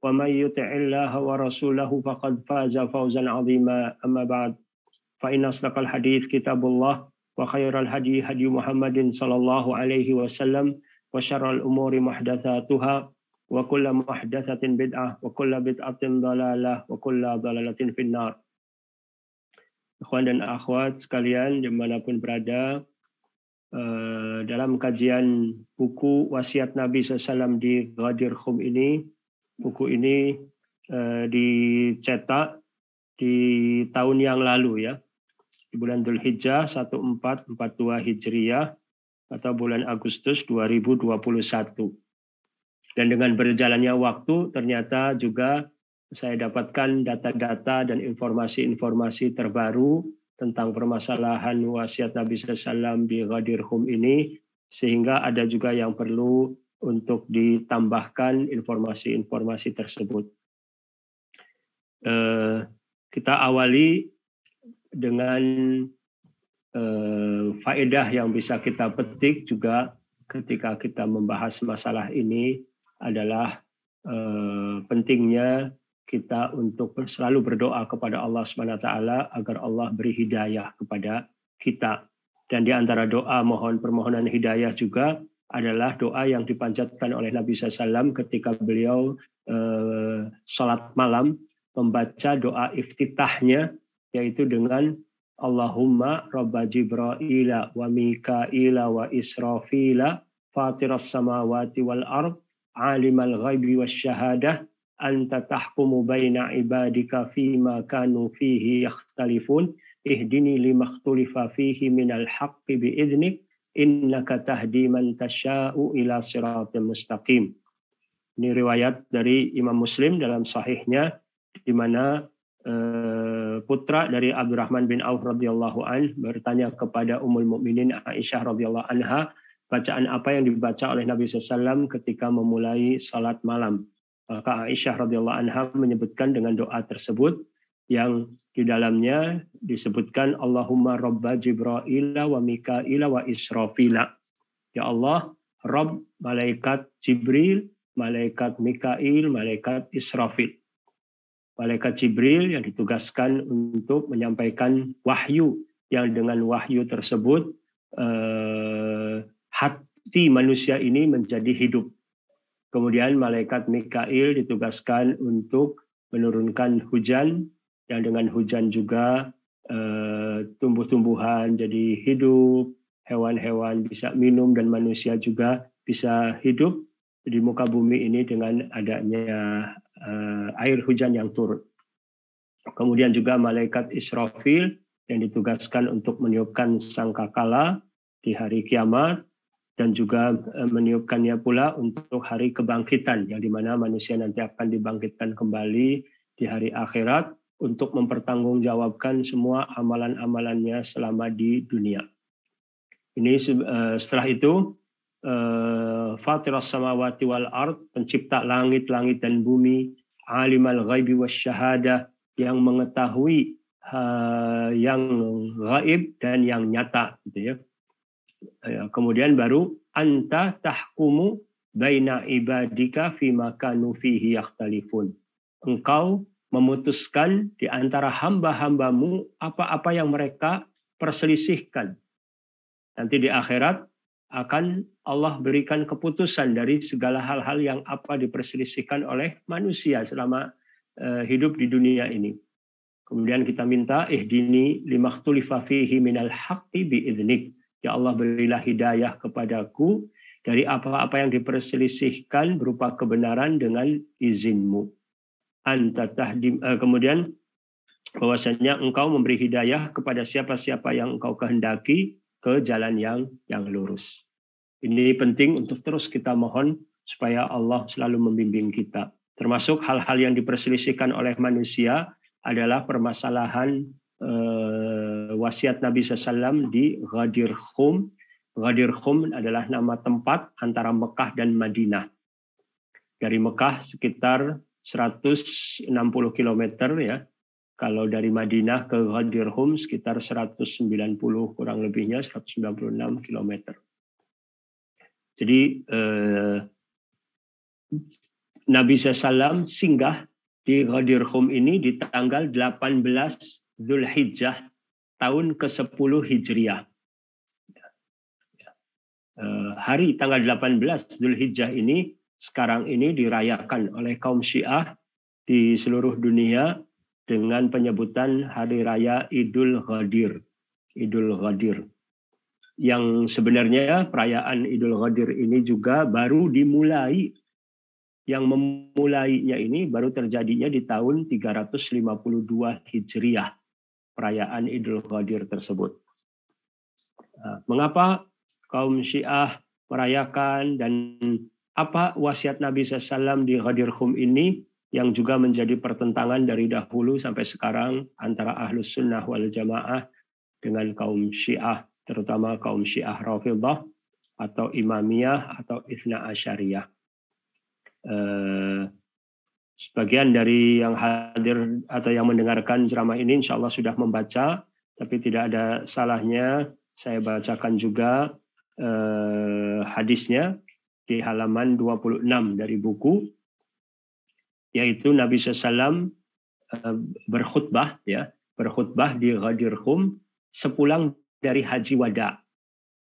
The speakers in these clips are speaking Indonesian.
ومن يطع الله ورسوله فقد فاز فوزا عظيما أما بعد فإن أصدق الحديث كتاب الله وخير الهدي هدي محمد صلى الله عليه وسلم وشر الأمور محدثاتها وكل محدثة بدعة وكل بدعة ضلالة وكل ضلالة في النار Ikhwan dan akhwat sekalian dimanapun berada, dalam kajian buku wasiat Nabi SAW di Ghadir Khum ini, buku ini eh, dicetak di tahun yang lalu ya. Di bulan Dhuhr Hijjah 1442 Hijriah atau bulan Agustus 2021. Dan dengan berjalannya waktu ternyata juga saya dapatkan data-data dan informasi-informasi terbaru tentang permasalahan wasiat Nabi SAW di Ghadirhum ini sehingga ada juga yang perlu untuk ditambahkan informasi-informasi tersebut. Eh, kita awali dengan eh, faedah yang bisa kita petik juga ketika kita membahas masalah ini adalah eh, pentingnya kita untuk selalu berdoa kepada Allah Subhanahu wa taala agar Allah beri hidayah kepada kita. Dan di antara doa mohon permohonan hidayah juga adalah doa yang dipanjatkan oleh Nabi SAW ketika beliau eh, sholat malam membaca doa iftitahnya yaitu dengan Allahumma Rabba Jibraila wa Mikaila wa Israfila fatiras samawati wal ard alimal ghaibi was syahadah anta tahkumu baina ibadika fima kanu fihi yakhtalifun ihdini limakhtulifa fihi minal haqqi biidnik innaka tahdi man tasya'u ila siratil mustaqim. Ini riwayat dari Imam Muslim dalam sahihnya di mana eh, putra dari Abdurrahman bin Auf radhiyallahu an bertanya kepada Ummul Mukminin Aisyah radhiyallahu anha bacaan apa yang dibaca oleh Nabi SAW ketika memulai salat malam. Maka Aisyah radhiyallahu anha menyebutkan dengan doa tersebut, yang di dalamnya disebutkan Allahumma Rabba Jibraila wa Mikaila wa Israfila. Ya Allah, Rabb malaikat Jibril, malaikat Mikail, malaikat Israfil. Malaikat Jibril yang ditugaskan untuk menyampaikan wahyu yang dengan wahyu tersebut eh, hati manusia ini menjadi hidup. Kemudian malaikat Mikail ditugaskan untuk menurunkan hujan dan dengan hujan juga eh, tumbuh-tumbuhan jadi hidup, hewan-hewan bisa minum dan manusia juga bisa hidup di muka bumi ini dengan adanya eh, air hujan yang turun. Kemudian juga malaikat Israfil yang ditugaskan untuk meniupkan sangkakala di hari kiamat dan juga eh, meniupkannya pula untuk hari kebangkitan yang dimana manusia nanti akan dibangkitkan kembali di hari akhirat untuk mempertanggungjawabkan semua amalan-amalannya selama di dunia. Ini eh, setelah itu eh, Fatirah samawati wal ard, pencipta langit-langit dan bumi, alimal ghaibi wasyahadah yang mengetahui uh, yang gaib dan yang nyata gitu ya. Kemudian baru anta tahkumu baina ibadika fi makanu fihi yakhtalifun. Engkau memutuskan di antara hamba-hambamu apa-apa yang mereka perselisihkan. Nanti di akhirat akan Allah berikan keputusan dari segala hal-hal yang apa diperselisihkan oleh manusia selama eh, hidup di dunia ini. Kemudian kita minta ihdini limakhtulifa fihi minal haqqi biiznik. Ya Allah berilah hidayah kepadaku dari apa-apa yang diperselisihkan berupa kebenaran dengan izinmu anta tahdim uh, kemudian bahwasanya engkau memberi hidayah kepada siapa-siapa yang engkau kehendaki ke jalan yang yang lurus. Ini penting untuk terus kita mohon supaya Allah selalu membimbing kita. Termasuk hal-hal yang diperselisihkan oleh manusia adalah permasalahan eh, wasiat Nabi SAW di Ghadir Khum. Ghadir Khum adalah nama tempat antara Mekah dan Madinah. Dari Mekah sekitar 160 km ya. Kalau dari Madinah ke Hum sekitar 190 kurang lebihnya 196 km. Jadi eh, Nabi SAW singgah di Hum ini di tanggal 18 Zulhijjah tahun ke-10 Hijriah. Ya. Ya. Eh, hari tanggal 18 Zulhijjah ini sekarang ini dirayakan oleh kaum Syiah di seluruh dunia dengan penyebutan Hari Raya Idul Ghadir. Idul Ghadir. Yang sebenarnya perayaan Idul Ghadir ini juga baru dimulai. Yang memulainya ini baru terjadinya di tahun 352 Hijriah. Perayaan Idul Ghadir tersebut. Ah, mengapa kaum Syiah merayakan dan apa wasiat Nabi SAW di Khum ini yang juga menjadi pertentangan dari dahulu sampai sekarang antara ahlus sunnah wal jamaah dengan kaum syiah, terutama kaum syiah rafidah atau imamiyah atau isna asyariyah. Eh, sebagian dari yang hadir atau yang mendengarkan ceramah ini insya Allah sudah membaca, tapi tidak ada salahnya saya bacakan juga eh, hadisnya di halaman 26 dari buku yaitu Nabi Sallam eh, berkhutbah ya berkhutbah di Ghadir sepulang dari Haji Wada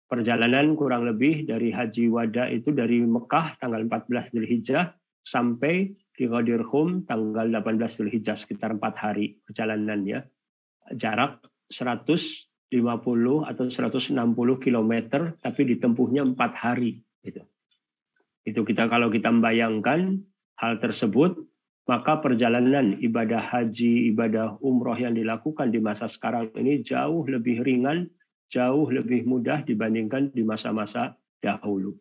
perjalanan kurang lebih dari Haji Wada itu dari Mekah tanggal 14 Hijrah sampai di Ghadir Khum tanggal 18 Hijrah sekitar empat hari perjalanannya jarak 150 atau 160 km tapi ditempuhnya empat hari gitu. Itu kita kalau kita membayangkan hal tersebut, maka perjalanan ibadah haji, ibadah umroh yang dilakukan di masa sekarang ini jauh lebih ringan, jauh lebih mudah dibandingkan di masa-masa dahulu.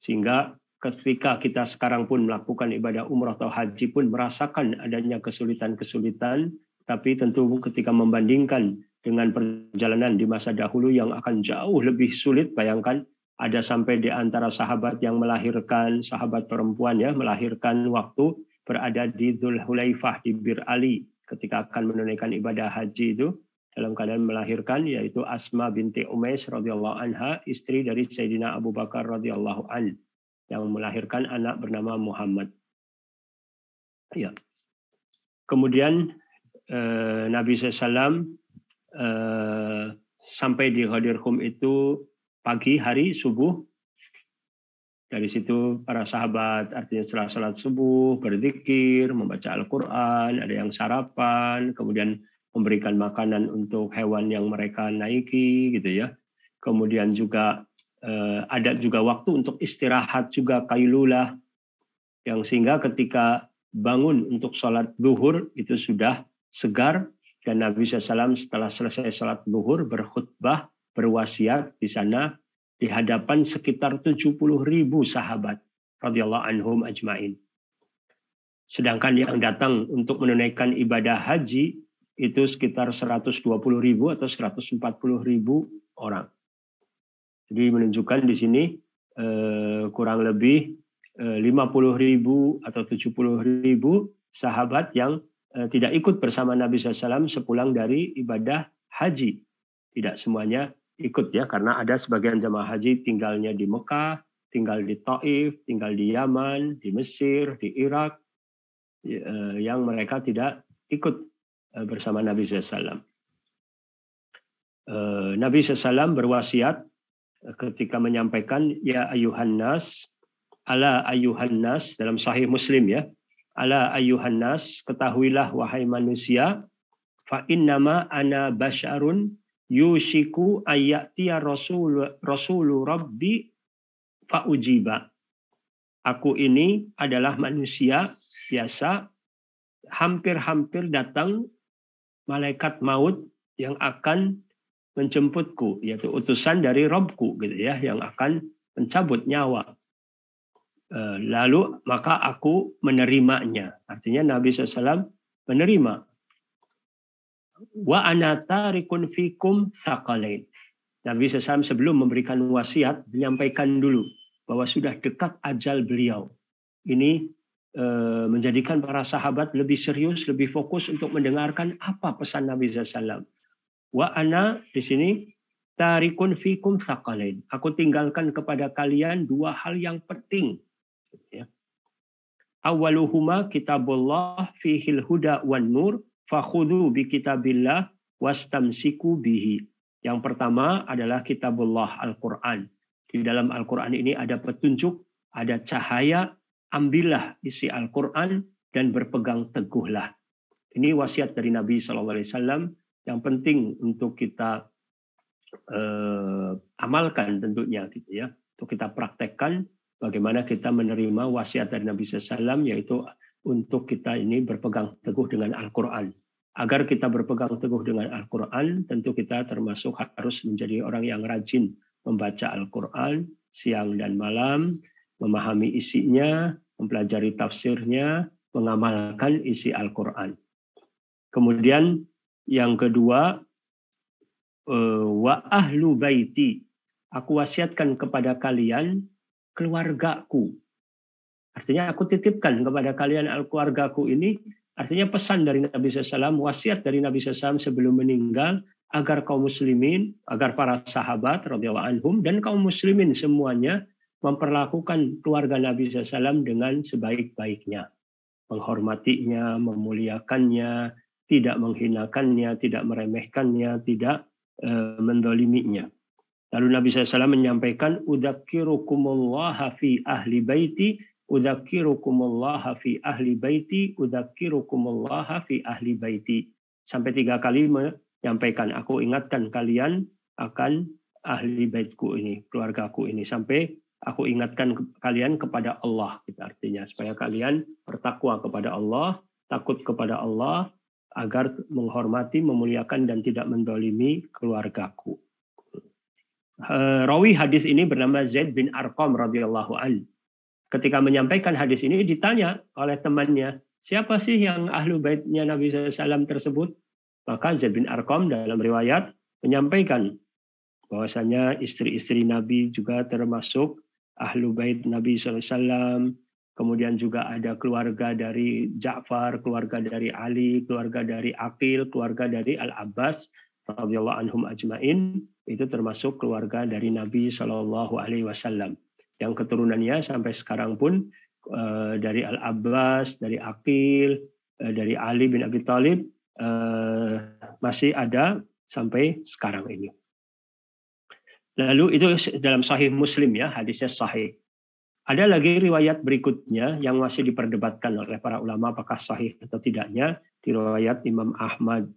Sehingga ketika kita sekarang pun melakukan ibadah umroh atau haji pun merasakan adanya kesulitan-kesulitan, tapi tentu ketika membandingkan dengan perjalanan di masa dahulu yang akan jauh lebih sulit, bayangkan ada sampai di antara sahabat yang melahirkan sahabat perempuan ya melahirkan waktu berada di Dhul Hulaifah di Bir Ali ketika akan menunaikan ibadah haji itu dalam keadaan melahirkan yaitu Asma binti Umais radhiyallahu anha istri dari Sayyidina Abu Bakar radhiyallahu an yang melahirkan anak bernama Muhammad. Ya. Kemudian eh, Nabi SAW eh, sampai di Khadir Khum itu pagi hari subuh dari situ para sahabat artinya setelah salat subuh berzikir membaca Al-Quran ada yang sarapan kemudian memberikan makanan untuk hewan yang mereka naiki gitu ya kemudian juga eh, ada juga waktu untuk istirahat juga kailulah yang sehingga ketika bangun untuk sholat duhur itu sudah segar dan Nabi SAW setelah selesai sholat duhur berkhutbah berwasiat di sana di hadapan sekitar 70 ribu sahabat radhiyallahu anhum ajmain. Sedangkan yang datang untuk menunaikan ibadah haji itu sekitar 120 ribu atau 140 ribu orang. Jadi menunjukkan di sini eh, kurang lebih eh, 50 ribu atau 70 ribu sahabat yang eh, tidak ikut bersama Nabi SAW sepulang dari ibadah haji. Tidak semuanya ikut ya karena ada sebagian jemaah haji tinggalnya di Mekah, tinggal di Taif, tinggal di Yaman, di Mesir, di Irak ya, eh, yang mereka tidak ikut eh, bersama Nabi SAW. Eh, Nabi SAW berwasiat ketika menyampaikan ya ayuhanas, ala ayuhanas dalam sahih Muslim ya ala ayuhanas ketahuilah wahai manusia fa innama ana basyarun Yushiku ayatia rasul rasulu rabbi faujiba. Aku ini adalah manusia biasa hampir-hampir datang malaikat maut yang akan menjemputku yaitu utusan dari Robku gitu ya yang akan mencabut nyawa e, lalu maka aku menerimanya artinya Nabi SAW menerima wa anatarikun fikum thakalain. Nabi SAW sebelum memberikan wasiat menyampaikan dulu bahwa sudah dekat ajal beliau. Ini eh, menjadikan para sahabat lebih serius, lebih fokus untuk mendengarkan apa pesan Nabi SAW. Wa ana di sini tarikun fikum Aku tinggalkan kepada kalian dua hal yang penting. Ya. Awaluhuma kitabullah fihil huda wan nur fakhudhu bi kitabillah wastamsiku bihi. Yang pertama adalah kitabullah Al-Quran. Di dalam Al-Quran ini ada petunjuk, ada cahaya, ambillah isi Al-Quran dan berpegang teguhlah. Ini wasiat dari Nabi SAW yang penting untuk kita eh, amalkan tentunya gitu ya. Untuk kita praktekkan bagaimana kita menerima wasiat dari Nabi SAW yaitu untuk kita ini berpegang teguh dengan Al-Quran agar kita berpegang teguh dengan Al-Quran, tentu kita termasuk harus menjadi orang yang rajin membaca Al-Quran siang dan malam, memahami isinya, mempelajari tafsirnya, mengamalkan isi Al-Quran. Kemudian yang kedua, eh, wa ahlu baiti, aku wasiatkan kepada kalian keluargaku. Artinya aku titipkan kepada kalian keluargaku ini Artinya pesan dari Nabi SAW, wasiat dari Nabi SAW sebelum meninggal, agar kaum muslimin, agar para sahabat anhum dan kaum muslimin semuanya memperlakukan keluarga Nabi SAW dengan sebaik-baiknya. Menghormatinya, memuliakannya, tidak menghinakannya, tidak meremehkannya, tidak e, mendoliminya. Lalu Nabi SAW menyampaikan, Udakirukumullaha fi ahli baiti Udzakirukumullah fi ahli baiti, udzakirukumullah fi ahli baiti. Sampai tiga kali menyampaikan, aku ingatkan kalian akan ahli baitku ini, keluargaku ini. Sampai aku ingatkan kalian kepada Allah, itu artinya. Supaya kalian bertakwa kepada Allah, takut kepada Allah, agar menghormati, memuliakan, dan tidak mendolimi keluargaku. Eh, rawi hadis ini bernama Zaid bin Arqam radhiyallahu anhu ketika menyampaikan hadis ini ditanya oleh temannya, siapa sih yang ahlu baitnya Nabi SAW tersebut? Maka Zaid bin Arkom dalam riwayat menyampaikan bahwasanya istri-istri Nabi juga termasuk ahlu bait Nabi SAW, kemudian juga ada keluarga dari Ja'far, keluarga dari Ali, keluarga dari Akil, keluarga dari Al-Abbas, radhiyallahu anhum ajmain, itu termasuk keluarga dari Nabi Shallallahu alaihi wasallam yang keturunannya sampai sekarang pun eh, dari Al Abbas, dari Akil, eh, dari Ali bin Abi Thalib eh, masih ada sampai sekarang ini. Lalu itu dalam Sahih Muslim ya hadisnya Sahih. Ada lagi riwayat berikutnya yang masih diperdebatkan oleh para ulama apakah sahih atau tidaknya di riwayat Imam Ahmad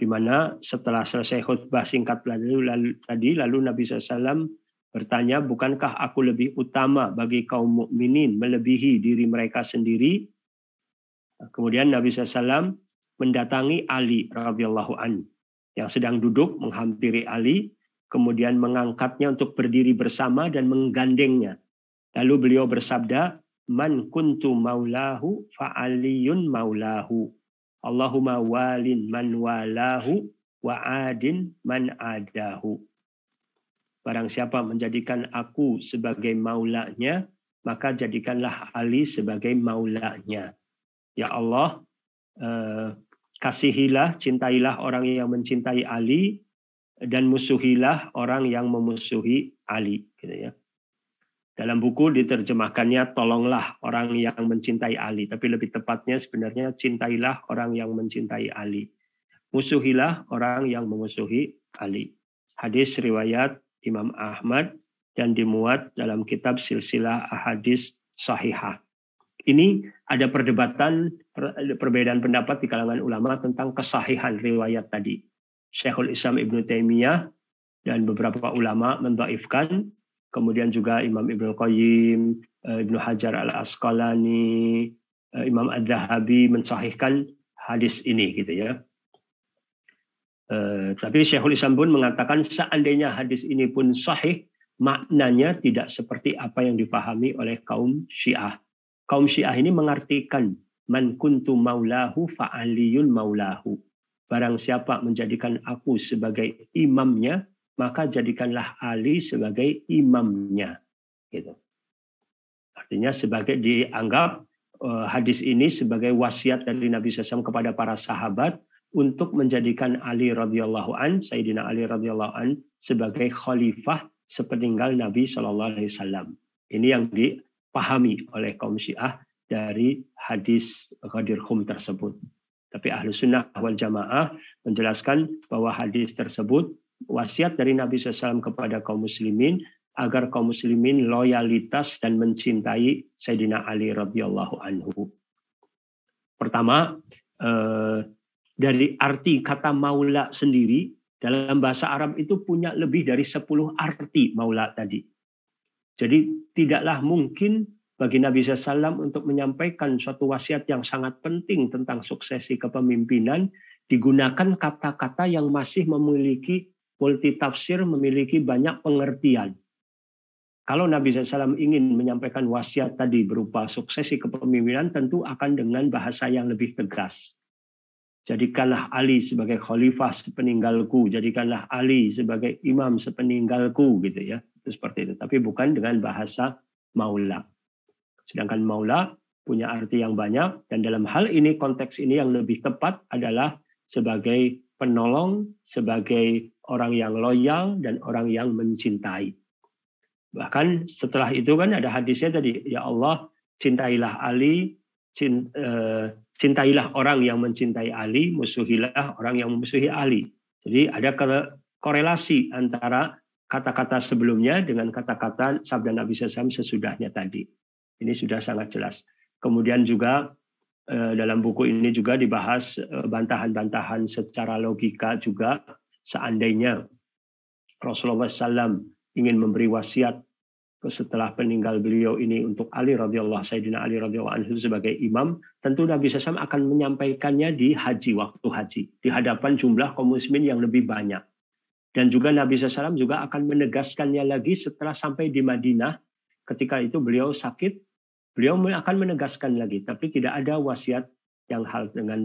di mana setelah selesai khutbah singkat lalu, lalu tadi lalu Nabi SAW bertanya, "Bukankah aku lebih utama bagi kaum mukminin melebihi diri mereka sendiri?" Kemudian Nabi SAW mendatangi Ali radhiyallahu an yang sedang duduk menghampiri Ali, kemudian mengangkatnya untuk berdiri bersama dan menggandengnya. Lalu beliau bersabda, "Man kuntu maulahu fa aliyun maulahu." Allahumma walin man walahu wa adin man adahu. Barang siapa menjadikan aku sebagai maulanya, maka jadikanlah Ali sebagai maulanya. Ya Allah, eh, kasihilah, cintailah orang yang mencintai Ali, dan musuhilah orang yang memusuhi Ali. Gitu ya. Dalam buku diterjemahkannya tolonglah orang yang mencintai Ali, tapi lebih tepatnya sebenarnya cintailah orang yang mencintai Ali. Musuhilah orang yang memusuhi Ali. Hadis riwayat Imam Ahmad dan dimuat dalam kitab silsilah ahadis sahihah. Ini ada perdebatan perbedaan pendapat di kalangan ulama tentang kesahihan riwayat tadi. Syekhul Islam Ibn Taimiyah dan beberapa ulama mendaifkan, kemudian juga Imam Ibn Qayyim, eh, Ibnu Hajar Al Asqalani, eh, Imam ad dahabi mensahihkan hadis ini gitu ya. Eh, tapi Syekhul Islam pun mengatakan seandainya hadis ini pun sahih, maknanya tidak seperti apa yang dipahami oleh kaum Syiah. Kaum Syiah ini mengartikan man kuntu maulahu fa'aliyun maulahu. Barang siapa menjadikan aku sebagai imamnya, maka jadikanlah Ali sebagai imamnya. Gitu. Artinya sebagai dianggap eh, hadis ini sebagai wasiat dari Nabi SAW kepada para sahabat untuk menjadikan Ali radhiyallahu an Sayyidina Ali radhiyallahu an sebagai khalifah sepeninggal Nabi Shallallahu alaihi wasallam. Ini yang dipahami oleh kaum Syiah dari hadis Ghadir Khum tersebut. Tapi ahlu sunnah wal jamaah menjelaskan bahwa hadis tersebut wasiat dari Nabi SAW kepada kaum muslimin agar kaum muslimin loyalitas dan mencintai Sayyidina Ali radhiyallahu anhu. Pertama, eh, dari arti kata maula sendiri dalam bahasa Arab itu punya lebih dari 10 arti maula tadi. Jadi tidaklah mungkin bagi Nabi SAW untuk menyampaikan suatu wasiat yang sangat penting tentang suksesi kepemimpinan digunakan kata-kata yang masih memiliki multi tafsir, memiliki banyak pengertian. Kalau Nabi SAW ingin menyampaikan wasiat tadi berupa suksesi kepemimpinan, tentu akan dengan bahasa yang lebih tegas. Jadikanlah Ali sebagai khalifah sepeninggalku, jadikanlah Ali sebagai imam sepeninggalku gitu ya. Itu seperti itu, tapi bukan dengan bahasa maula. Sedangkan maula punya arti yang banyak dan dalam hal ini konteks ini yang lebih tepat adalah sebagai penolong, sebagai orang yang loyal dan orang yang mencintai. Bahkan setelah itu kan ada hadisnya tadi, ya Allah cintailah Ali, eh, Cintailah orang yang mencintai Ali, musuhilah orang yang memusuhi Ali. Jadi ada korelasi antara kata-kata sebelumnya dengan kata-kata sabda Nabi SAW sesudahnya tadi. Ini sudah sangat jelas. Kemudian juga eh, dalam buku ini juga dibahas eh, bantahan-bantahan secara logika juga seandainya Rasulullah SAW ingin memberi wasiat setelah meninggal beliau ini untuk Ali radhiyallahu Sayyidina Ali radhiyallahu anhu sebagai imam, tentu Nabi SAW akan menyampaikannya di haji waktu haji di hadapan jumlah kaum muslimin yang lebih banyak. Dan juga Nabi SAW juga akan menegaskannya lagi setelah sampai di Madinah. Ketika itu beliau sakit, beliau akan menegaskan lagi. Tapi tidak ada wasiat yang hal dengan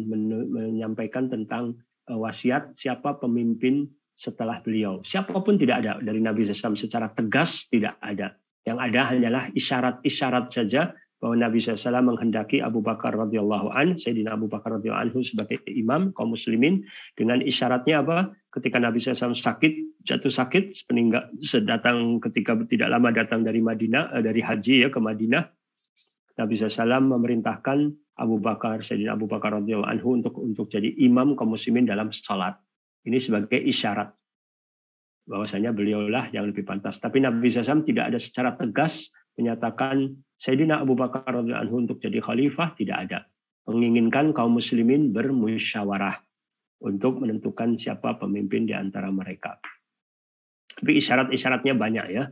menyampaikan tentang e, wasiat siapa pemimpin setelah beliau. Siapapun tidak ada dari Nabi SAW secara tegas tidak ada. Yang ada hanyalah isyarat-isyarat saja bahwa Nabi SAW menghendaki Abu Bakar radhiyallahu an, Sayyidina Abu Bakar radhiyallahu anhu sebagai imam kaum muslimin dengan isyaratnya apa? Ketika Nabi SAW sakit, jatuh sakit, sepeninggal sedatang ketika tidak lama datang dari Madinah eh, dari haji ya ke Madinah, Nabi SAW memerintahkan Abu Bakar, Sayyidina Abu Bakar radhiyallahu anhu untuk untuk jadi imam kaum muslimin dalam salat. Ini sebagai isyarat bahwasanya beliaulah yang lebih pantas. Tapi Nabi SAW tidak ada secara tegas menyatakan Sayyidina Abu Bakar Radhiallahu anhu untuk jadi khalifah tidak ada. Menginginkan kaum muslimin bermusyawarah untuk menentukan siapa pemimpin di antara mereka. Tapi isyarat-isyaratnya banyak ya.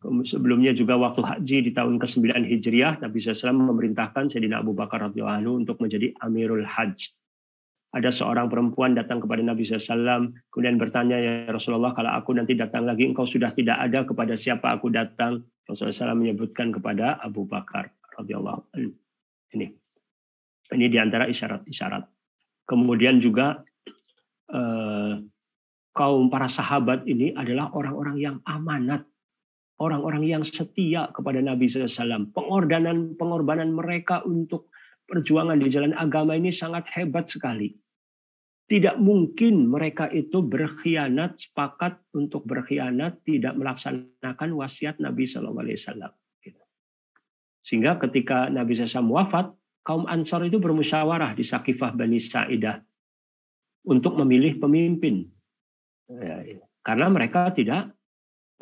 Sebelumnya juga waktu haji di tahun ke-9 Hijriah, Nabi SAW memerintahkan Sayyidina Abu Bakar Radhiallahu anhu untuk menjadi Amirul Hajj ada seorang perempuan datang kepada Nabi SAW, kemudian bertanya, ya Rasulullah, kalau aku nanti datang lagi, engkau sudah tidak ada kepada siapa aku datang. Rasulullah SAW menyebutkan kepada Abu Bakar. Ini. Ini. di antara isyarat-isyarat. Kemudian juga eh, kaum para sahabat ini adalah orang-orang yang amanat. Orang-orang yang setia kepada Nabi SAW. Pengorbanan, pengorbanan mereka untuk perjuangan di jalan agama ini sangat hebat sekali. Tidak mungkin mereka itu berkhianat, sepakat untuk berkhianat, tidak melaksanakan wasiat Nabi SAW. Sehingga ketika Nabi SAW wafat, kaum Ansar itu bermusyawarah di Sakifah Bani Sa'idah untuk memilih pemimpin. Ya, ya. Karena mereka tidak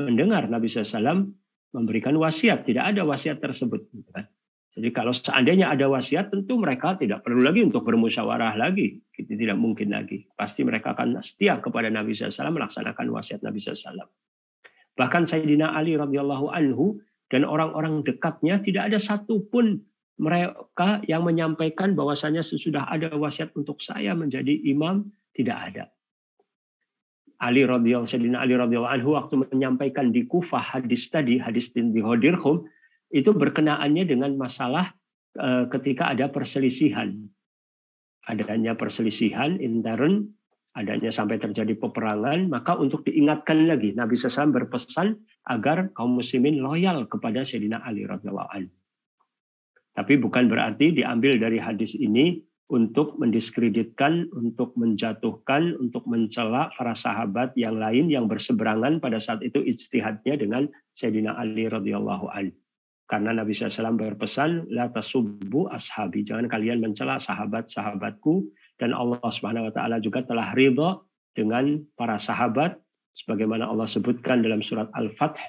mendengar Nabi SAW memberikan wasiat, tidak ada wasiat tersebut. Gitu kan. Jadi kalau seandainya ada wasiat, tentu mereka tidak perlu lagi untuk bermusyawarah lagi. Itu tidak mungkin lagi. Pasti mereka akan setia kepada Nabi SAW melaksanakan wasiat Nabi SAW. Bahkan Sayyidina Ali radhiyallahu anhu dan orang-orang dekatnya tidak ada satupun mereka yang menyampaikan bahwasanya sesudah ada wasiat untuk saya menjadi imam tidak ada. Ali radhiyallahu Sayyidina Ali anhu waktu menyampaikan di Kufah hadis tadi hadis di Hodirhum itu berkenaannya dengan masalah eh, ketika ada perselisihan. Adanya perselisihan intern, adanya sampai terjadi peperangan, maka untuk diingatkan lagi Nabi SAW berpesan agar kaum muslimin loyal kepada Sayyidina Ali radhiyallahu Tapi bukan berarti diambil dari hadis ini untuk mendiskreditkan, untuk menjatuhkan, untuk mencela para sahabat yang lain yang berseberangan pada saat itu ijtihadnya dengan Sayyidina Ali radhiyallahu anhu. Karena Nabi SAW berpesan, la tasubbu ashabi. Jangan kalian mencela sahabat-sahabatku. Dan Allah Subhanahu Wa Taala juga telah ridho dengan para sahabat. Sebagaimana Allah sebutkan dalam surat Al-Fath.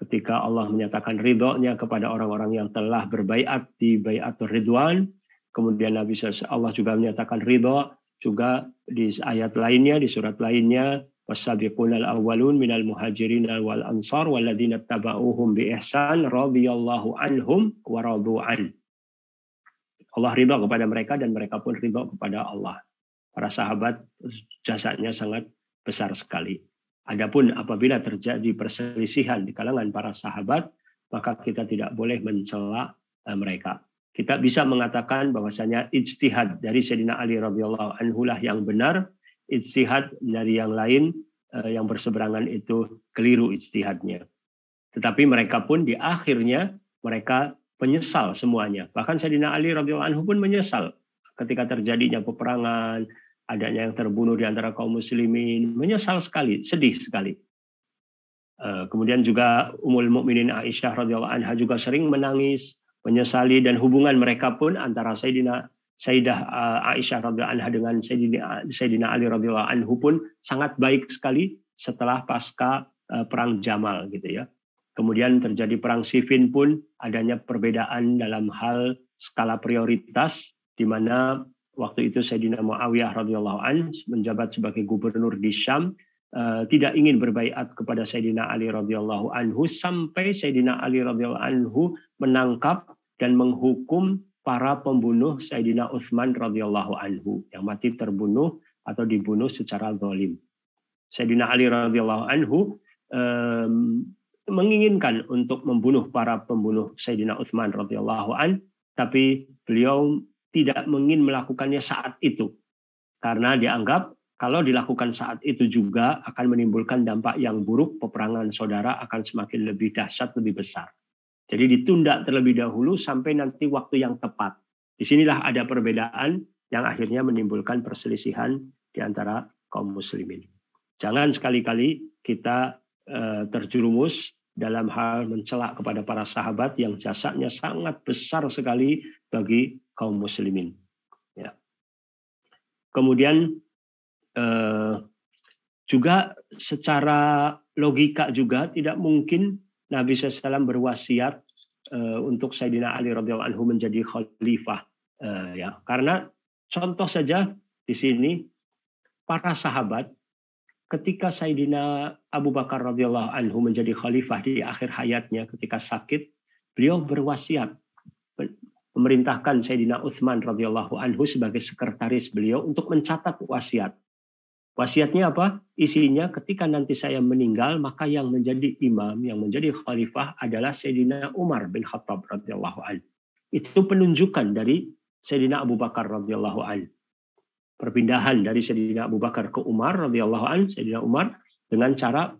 Ketika Allah menyatakan ridhonya kepada orang-orang yang telah berbaiat di baiatul ridwan. Kemudian Nabi SAW Allah juga menyatakan ridho juga di ayat lainnya, di surat lainnya, والسابقون الأولون من المهاجرين والأنصار والذين اتبعوهم بإحسان رضي الله عنهم ورضوا عن Allah riba kepada mereka dan mereka pun riba kepada Allah. Para sahabat jasanya sangat besar sekali. Adapun apabila terjadi perselisihan di kalangan para sahabat, maka kita tidak boleh mencela eh, mereka. Kita bisa mengatakan bahwasanya ijtihad dari Sayyidina Ali radhiyallahu anhu lah yang benar istihad dari yang lain uh, yang berseberangan itu keliru istihadnya. Tetapi mereka pun di akhirnya mereka menyesal semuanya. Bahkan Sayyidina Ali radhiyallahu anhu pun menyesal ketika terjadinya peperangan, adanya yang terbunuh di antara kaum muslimin, menyesal sekali, sedih sekali. Eh, kemudian juga Ummul Mukminin Aisyah radhiyallahu anha juga sering menangis, menyesali dan hubungan mereka pun antara Sayyidina Sayyidah eh, Aisyah radhiyallahu anha dengan Sayyidina Ali radhiyallahu anhu pun sangat baik sekali setelah pasca eh, perang Jamal gitu ya. Kemudian terjadi perang Siffin pun adanya perbedaan dalam hal skala prioritas di mana waktu itu Sayyidina Muawiyah radhiyallahu an menjabat sebagai gubernur di Syam eh, tidak ingin berbaiat kepada Sayyidina Ali radhiyallahu anhu sampai Sayyidina Ali radhiyallahu anhu menangkap dan menghukum para pembunuh Sayyidina Utsman radhiyallahu anhu yang mati terbunuh atau dibunuh secara zalim. Sayyidina Ali radhiyallahu anhu menginginkan untuk membunuh para pembunuh Sayyidina Utsman radhiyallahu an tapi beliau tidak ingin melakukannya saat itu karena dianggap kalau dilakukan saat itu juga akan menimbulkan dampak yang buruk peperangan saudara akan semakin lebih dahsyat lebih besar jadi ditunda terlebih dahulu sampai nanti waktu yang tepat. Disinilah ada perbedaan yang akhirnya menimbulkan perselisihan di antara kaum muslimin. Jangan sekali-kali kita eh, terjerumus dalam hal mencelak kepada para sahabat yang jasanya sangat besar sekali bagi kaum muslimin. Ya. Kemudian eh, juga secara logika juga tidak mungkin Nabi SAW berwasiat eh, untuk Sayyidina Ali radhiyallahu anhu menjadi khalifah uh, ya karena contoh saja di sini para sahabat ketika Sayyidina Abu Bakar radhiyallahu anhu menjadi khalifah di akhir hayatnya ketika sakit beliau berwasiat memerintahkan Sayyidina Uthman radhiyallahu anhu sebagai sekretaris beliau untuk mencatat wasiat Wasiatnya apa? Isinya ketika nanti saya meninggal, maka yang menjadi imam, yang menjadi khalifah adalah Sayyidina Umar bin Khattab radhiyallahu an. Itu penunjukan dari Sayyidina Abu Bakar radhiyallahu an. Perpindahan dari Sayyidina Abu Bakar ke Umar radhiyallahu Sayyidina Umar dengan cara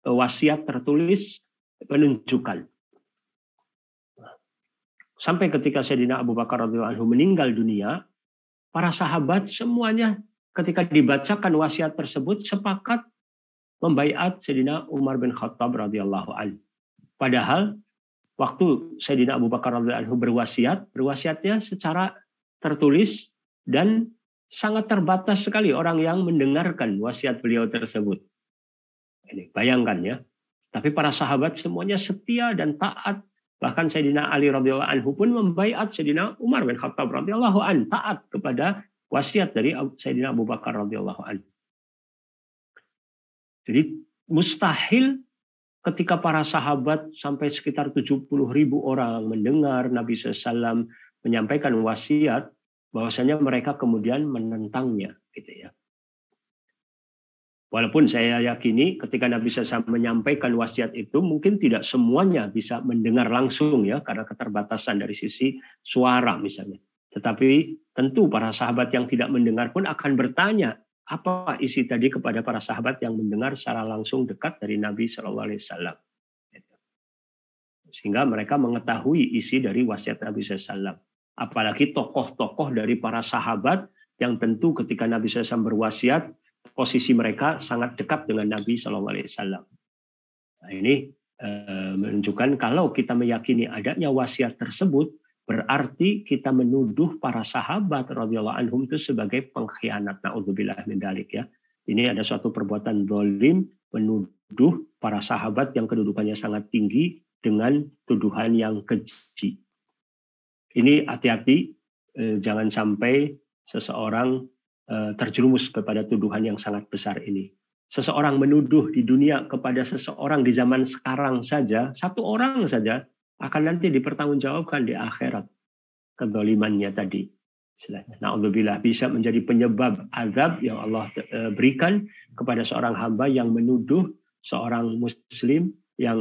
e, wasiat tertulis penunjukan. Sampai ketika Sayyidina Abu Bakar radhiyallahu anhu meninggal dunia, para sahabat semuanya ketika dibacakan wasiat tersebut sepakat membaiat Sayyidina Umar bin Khattab radhiyallahu anhu. Padahal waktu Sayyidina Abu Bakar radhiyallahu anhu berwasiat, berwasiatnya secara tertulis dan sangat terbatas sekali orang yang mendengarkan wasiat beliau tersebut. Ini bayangkan ya. Tapi para sahabat semuanya setia dan taat. Bahkan Sayyidina Ali radhiyallahu anhu pun membaiat Sayyidina Umar bin Khattab radhiyallahu anhu taat kepada wasiat dari Sayyidina Abu Bakar radhiyallahu anhu. Jadi mustahil ketika para sahabat sampai sekitar 70 ribu orang mendengar Nabi SAW menyampaikan wasiat, bahwasanya mereka kemudian menentangnya, gitu ya. Walaupun saya yakini ketika Nabi SAW menyampaikan wasiat itu mungkin tidak semuanya bisa mendengar langsung ya karena keterbatasan dari sisi suara misalnya. Tetapi tentu para sahabat yang tidak mendengar pun akan bertanya apa isi tadi kepada para sahabat yang mendengar secara langsung dekat dari Nabi SAW. sehingga mereka mengetahui isi dari wasiat Nabi SAW. Apalagi tokoh-tokoh dari para sahabat yang tentu ketika Nabi SAW berwasiat, posisi mereka sangat dekat dengan Nabi SAW. Nah, ini eh, menunjukkan kalau kita meyakini adanya wasiat tersebut, Berarti kita menuduh para sahabat radhiyallahu anhum itu sebagai pengkhianat. naudzubillah min dalik ya. Ini ada suatu perbuatan dolim menuduh para sahabat yang kedudukannya sangat tinggi dengan tuduhan yang keji. Ini hati-hati, eh, jangan sampai seseorang eh, terjerumus kepada tuduhan yang sangat besar ini. Seseorang menuduh di dunia kepada seseorang di zaman sekarang saja, satu orang saja akan nanti dipertanggungjawabkan di akhirat kedolimannya tadi. Nah, bisa menjadi penyebab azab yang Allah e, berikan kepada seorang hamba yang menuduh seorang muslim yang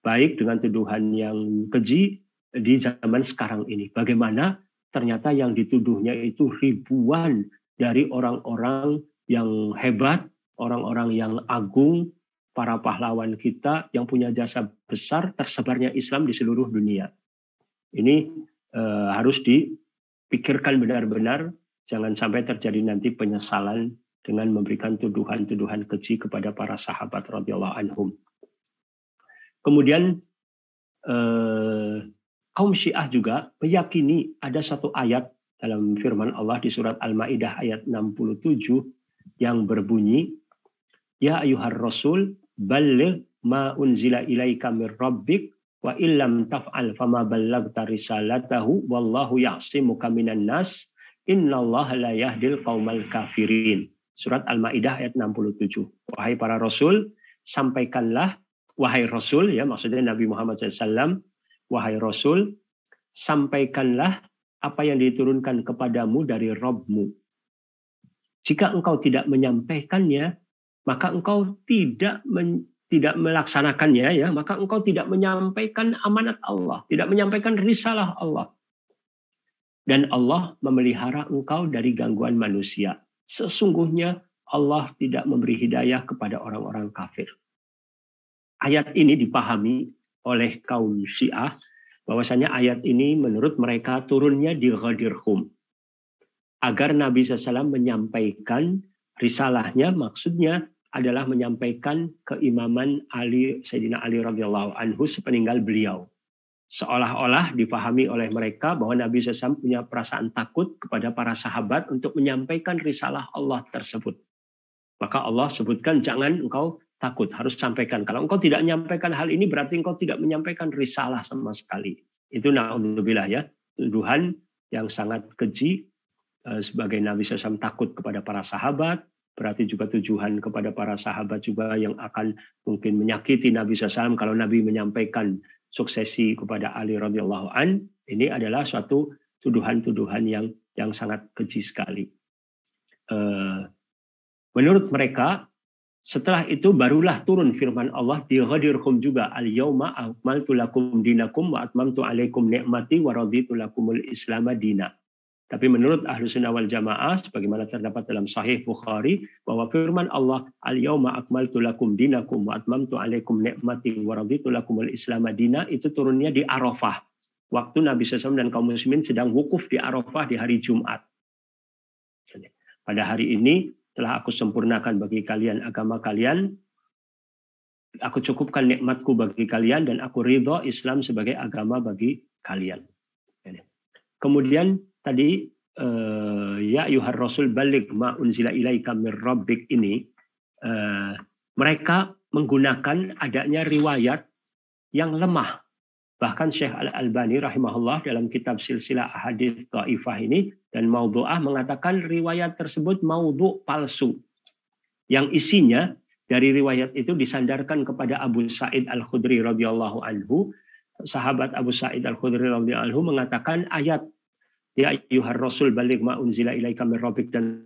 baik dengan tuduhan yang keji di zaman sekarang ini. Bagaimana ternyata yang dituduhnya itu ribuan dari orang-orang yang hebat, orang-orang yang agung, para pahlawan kita yang punya jasa besar tersebarnya Islam di seluruh dunia. Ini eh, harus dipikirkan benar-benar, jangan sampai terjadi nanti penyesalan dengan memberikan tuduhan-tuduhan keji kepada para sahabat radhiyallahu anhum. Kemudian eh, kaum Syiah juga meyakini ada satu ayat dalam firman Allah di surat Al-Maidah ayat 67 yang berbunyi Ya ayuhar rasul balligh ma unzila ilaika min rabbik wa illam taf'al fama ballagta risalatahu wallahu ya'simuka minan nas innallaha la yahdil qaumal kafirin surat al-maidah ayat 67 wahai para rasul sampaikanlah wahai rasul ya maksudnya Nabi Muhammad SAW wahai rasul sampaikanlah apa yang diturunkan kepadamu dari Robmu jika engkau tidak menyampaikannya maka engkau tidak men, tidak melaksanakannya ya, maka engkau tidak menyampaikan amanat Allah, tidak menyampaikan risalah Allah. Dan Allah memelihara engkau dari gangguan manusia. Sesungguhnya Allah tidak memberi hidayah kepada orang-orang kafir. Ayat ini dipahami oleh kaum Syiah bahwasanya ayat ini menurut mereka turunnya di Ghadir Khum, Agar Nabi SAW menyampaikan risalahnya maksudnya adalah menyampaikan keimaman Ali Sayyidina Ali radhiyallahu anhu sepeninggal beliau. Seolah-olah dipahami oleh mereka bahwa Nabi SAW punya perasaan takut kepada para sahabat untuk menyampaikan risalah Allah tersebut. Maka Allah sebutkan jangan engkau takut, harus sampaikan. Kalau engkau tidak menyampaikan hal ini berarti engkau tidak menyampaikan risalah sama sekali. Itu na'udzubillah ya, tuduhan yang sangat keji eh, sebagai Nabi SAW takut kepada para sahabat, berarti juga tujuan kepada para sahabat juga yang akan mungkin menyakiti Nabi SAW kalau Nabi menyampaikan suksesi kepada Ali radhiyallahu an ini adalah suatu tuduhan-tuduhan yang yang sangat keji sekali. Eh, menurut mereka setelah itu barulah turun firman Allah di hadirkum juga al yauma akmaltu lakum dinakum wa atmamtu alaikum ni'mati wa raditu lakumul islama dina. Tapi menurut Ahlu Sunnah wal Jamaah, sebagaimana terdapat dalam Sahih Bukhari, bahwa firman Allah, Al-yawma akmaltu lakum dinakum wa atmamtu alaikum ni'mati wa raditu lakumul islamadina, itu turunnya di Arafah. Waktu Nabi SAW dan kaum muslimin sedang wukuf di Arafah di hari Jumat. Pada hari ini telah aku sempurnakan bagi kalian agama kalian, aku cukupkan nikmatku bagi kalian dan aku ridho Islam sebagai agama bagi kalian. Kemudian tadi uh, ya yuhar rasul balik ma unzila ilaika min rabbik ini uh, mereka menggunakan adanya riwayat yang lemah. Bahkan Syekh Al-Albani rahimahullah dalam kitab silsilah hadis ta'ifah ini dan maudhu'ah mengatakan riwayat tersebut maudhu' palsu. Yang isinya dari riwayat itu disandarkan kepada Abu Sa'id Al-Khudri radhiyallahu anhu. Sahabat Abu Sa'id Al-Khudri radhiyallahu anhu mengatakan ayat Ya ayyuhar rasul balik maun unzila ilaika min dan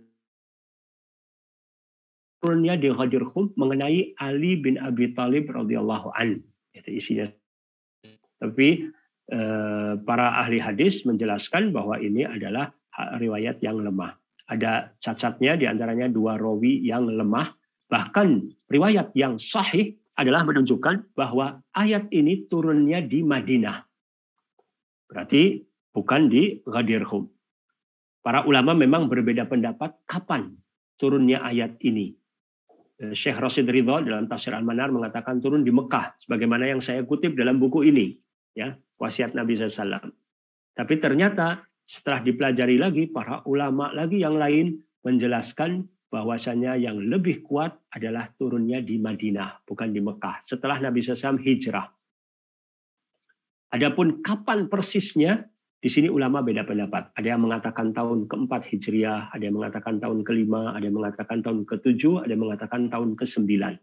turunnya di Ghadir Khum mengenai Ali bin Abi Thalib radhiyallahu an. Itu isinya. Tapi eh, para ahli hadis menjelaskan bahwa ini adalah riwayat yang lemah. Ada cacatnya di antaranya dua rawi yang lemah, bahkan riwayat yang sahih adalah menunjukkan bahwa ayat ini turunnya di Madinah. Berarti bukan di Ghadirhum. Para ulama memang berbeda pendapat kapan turunnya ayat ini. Eh, Syekh Rasid Ridho dalam Tafsir Al-Manar mengatakan turun di Mekah, sebagaimana yang saya kutip dalam buku ini, ya wasiat Nabi SAW. Tapi ternyata setelah dipelajari lagi, para ulama lagi yang lain menjelaskan bahwasanya yang lebih kuat adalah turunnya di Madinah, bukan di Mekah, setelah Nabi SAW hijrah. Adapun kapan persisnya di sini ulama beda pendapat. Ada yang mengatakan tahun keempat Hijriah, ada yang mengatakan tahun kelima, ada yang mengatakan tahun ketujuh, ada yang mengatakan tahun kesembilan.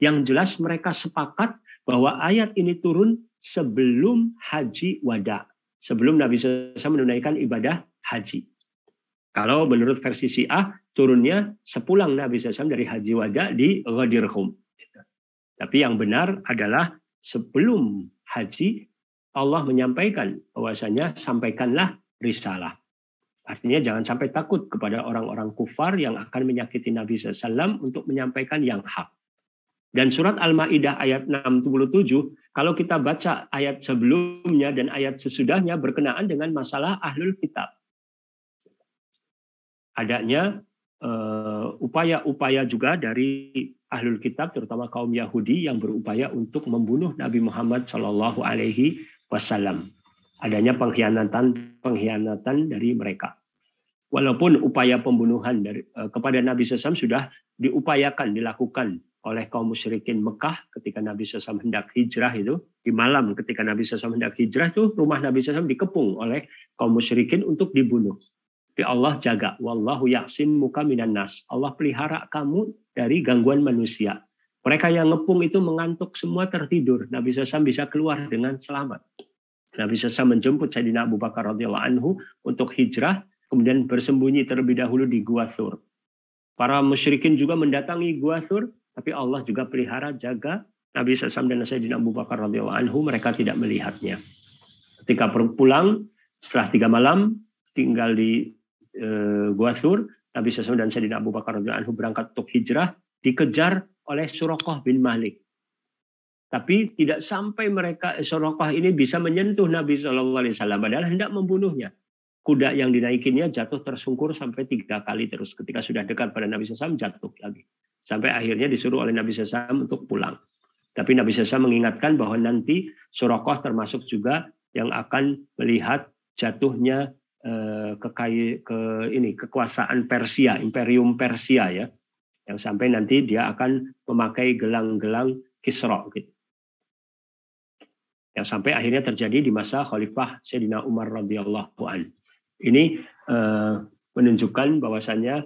Yang jelas mereka sepakat bahwa ayat ini turun sebelum haji wada, sebelum Nabi SAW menunaikan ibadah haji. Kalau menurut versi Syiah, turunnya sepulang Nabi SAW dari haji wada di Ghadirhum. Tapi yang benar adalah sebelum haji Allah menyampaikan bahwasanya sampaikanlah risalah. Artinya jangan sampai takut kepada orang-orang kufar yang akan menyakiti Nabi SAW untuk menyampaikan yang hak. Dan surat Al-Ma'idah ayat 67, kalau kita baca ayat sebelumnya dan ayat sesudahnya berkenaan dengan masalah ahlul kitab. Adanya eh, upaya-upaya juga dari ahlul kitab, terutama kaum Yahudi yang berupaya untuk membunuh Nabi Muhammad Shallallahu Alaihi wasallam. Adanya pengkhianatan pengkhianatan dari mereka. Walaupun upaya pembunuhan dari, eh, kepada Nabi Sosam sudah diupayakan, dilakukan oleh kaum musyrikin Mekah ketika Nabi Sosam hendak hijrah itu di malam ketika Nabi Sosam hendak hijrah tuh rumah Nabi Sosam dikepung oleh kaum musyrikin untuk dibunuh. Tapi Allah jaga. Wallahu yaksin muka minan nas. Allah pelihara kamu dari gangguan manusia. Mereka yang ngepung itu mengantuk semua tertidur. Nabi Sosam bisa keluar dengan selamat. Nabi SAW menjemput Sayyidina Abu Bakar radhiyallahu anhu untuk hijrah, kemudian bersembunyi terlebih dahulu di Gua Sur. Para musyrikin juga mendatangi Gua Sur, tapi Allah juga pelihara, jaga Nabi SAW dan Sayyidina Abu Bakar radhiyallahu anhu, mereka tidak melihatnya. Ketika pulang, setelah tiga malam, tinggal di e, Gua Sur, Nabi SAW dan Sayyidina Abu Bakar radhiyallahu anhu berangkat untuk hijrah, dikejar oleh Surokoh bin Malik. Tapi tidak sampai mereka eh, sorokah ini bisa menyentuh Nabi Shallallahu Alaihi Wasallam, padahal hendak membunuhnya. Kuda yang dinaikinnya jatuh tersungkur sampai tiga kali terus. Ketika sudah dekat pada Nabi SAW jatuh lagi. Sampai akhirnya disuruh oleh Nabi SAW untuk pulang. Tapi Nabi SAW mengingatkan bahwa nanti Sorokoh termasuk juga yang akan melihat jatuhnya eh, ke, ke ini kekuasaan Persia, Imperium Persia ya, yang sampai nanti dia akan memakai gelang-gelang kisro. gitu yang sampai akhirnya terjadi di masa Khalifah Sayyidina Umar radhiyallahu an. Ini eh, menunjukkan bahwasannya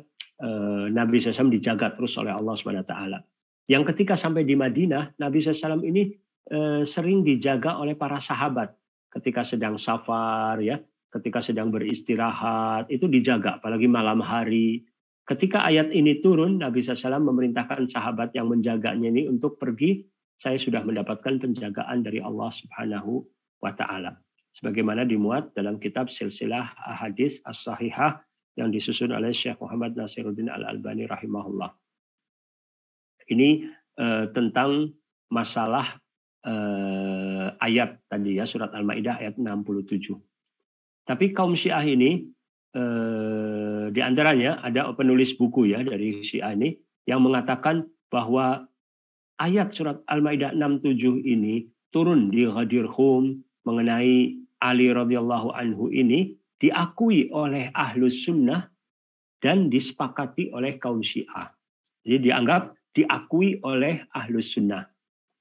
eh, Nabi SAW dijaga terus oleh Allah Subhanahu taala. Yang ketika sampai di Madinah, Nabi SAW ini eh, sering dijaga oleh para sahabat ketika sedang safar ya, ketika sedang beristirahat, itu dijaga apalagi malam hari. Ketika ayat ini turun, Nabi SAW memerintahkan sahabat yang menjaganya ini untuk pergi saya sudah mendapatkan penjagaan dari Allah Subhanahu wa taala. Sebagaimana dimuat dalam kitab Silsilah hadis As-Sahihah yang disusun oleh Syekh Muhammad Nasiruddin Al-Albani rahimahullah. Ini eh, tentang masalah eh, ayat tadi ya surat Al-Maidah ayat 67. Tapi kaum Syiah ini eh, di antaranya ada penulis buku ya dari Syiah ini yang mengatakan bahwa ayat surat Al-Maidah 67 ini turun di Ghadir Khum mengenai Ali radhiyallahu anhu ini diakui oleh ahlus sunnah dan disepakati oleh kaum syiah. Jadi dianggap diakui oleh ahlus sunnah.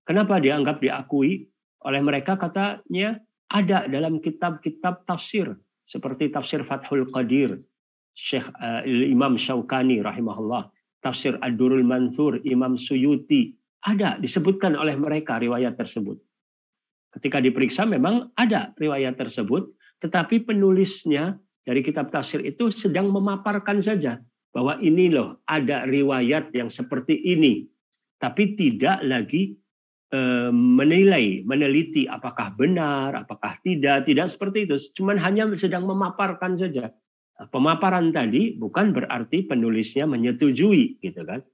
Kenapa dianggap diakui oleh mereka katanya ada dalam kitab-kitab tafsir seperti tafsir Fathul Qadir Syekh uh, Imam Syaukani rahimahullah, tafsir Ad-Durul Mansur Imam Suyuti ada disebutkan oleh mereka riwayat tersebut. Ketika diperiksa memang ada riwayat tersebut, tetapi penulisnya dari kitab tafsir itu sedang memaparkan saja bahwa ini loh ada riwayat yang seperti ini, tapi tidak lagi eh, menilai, meneliti apakah benar, apakah tidak, tidak seperti itu. Cuman hanya sedang memaparkan saja. Pemaparan tadi bukan berarti penulisnya menyetujui gitu kan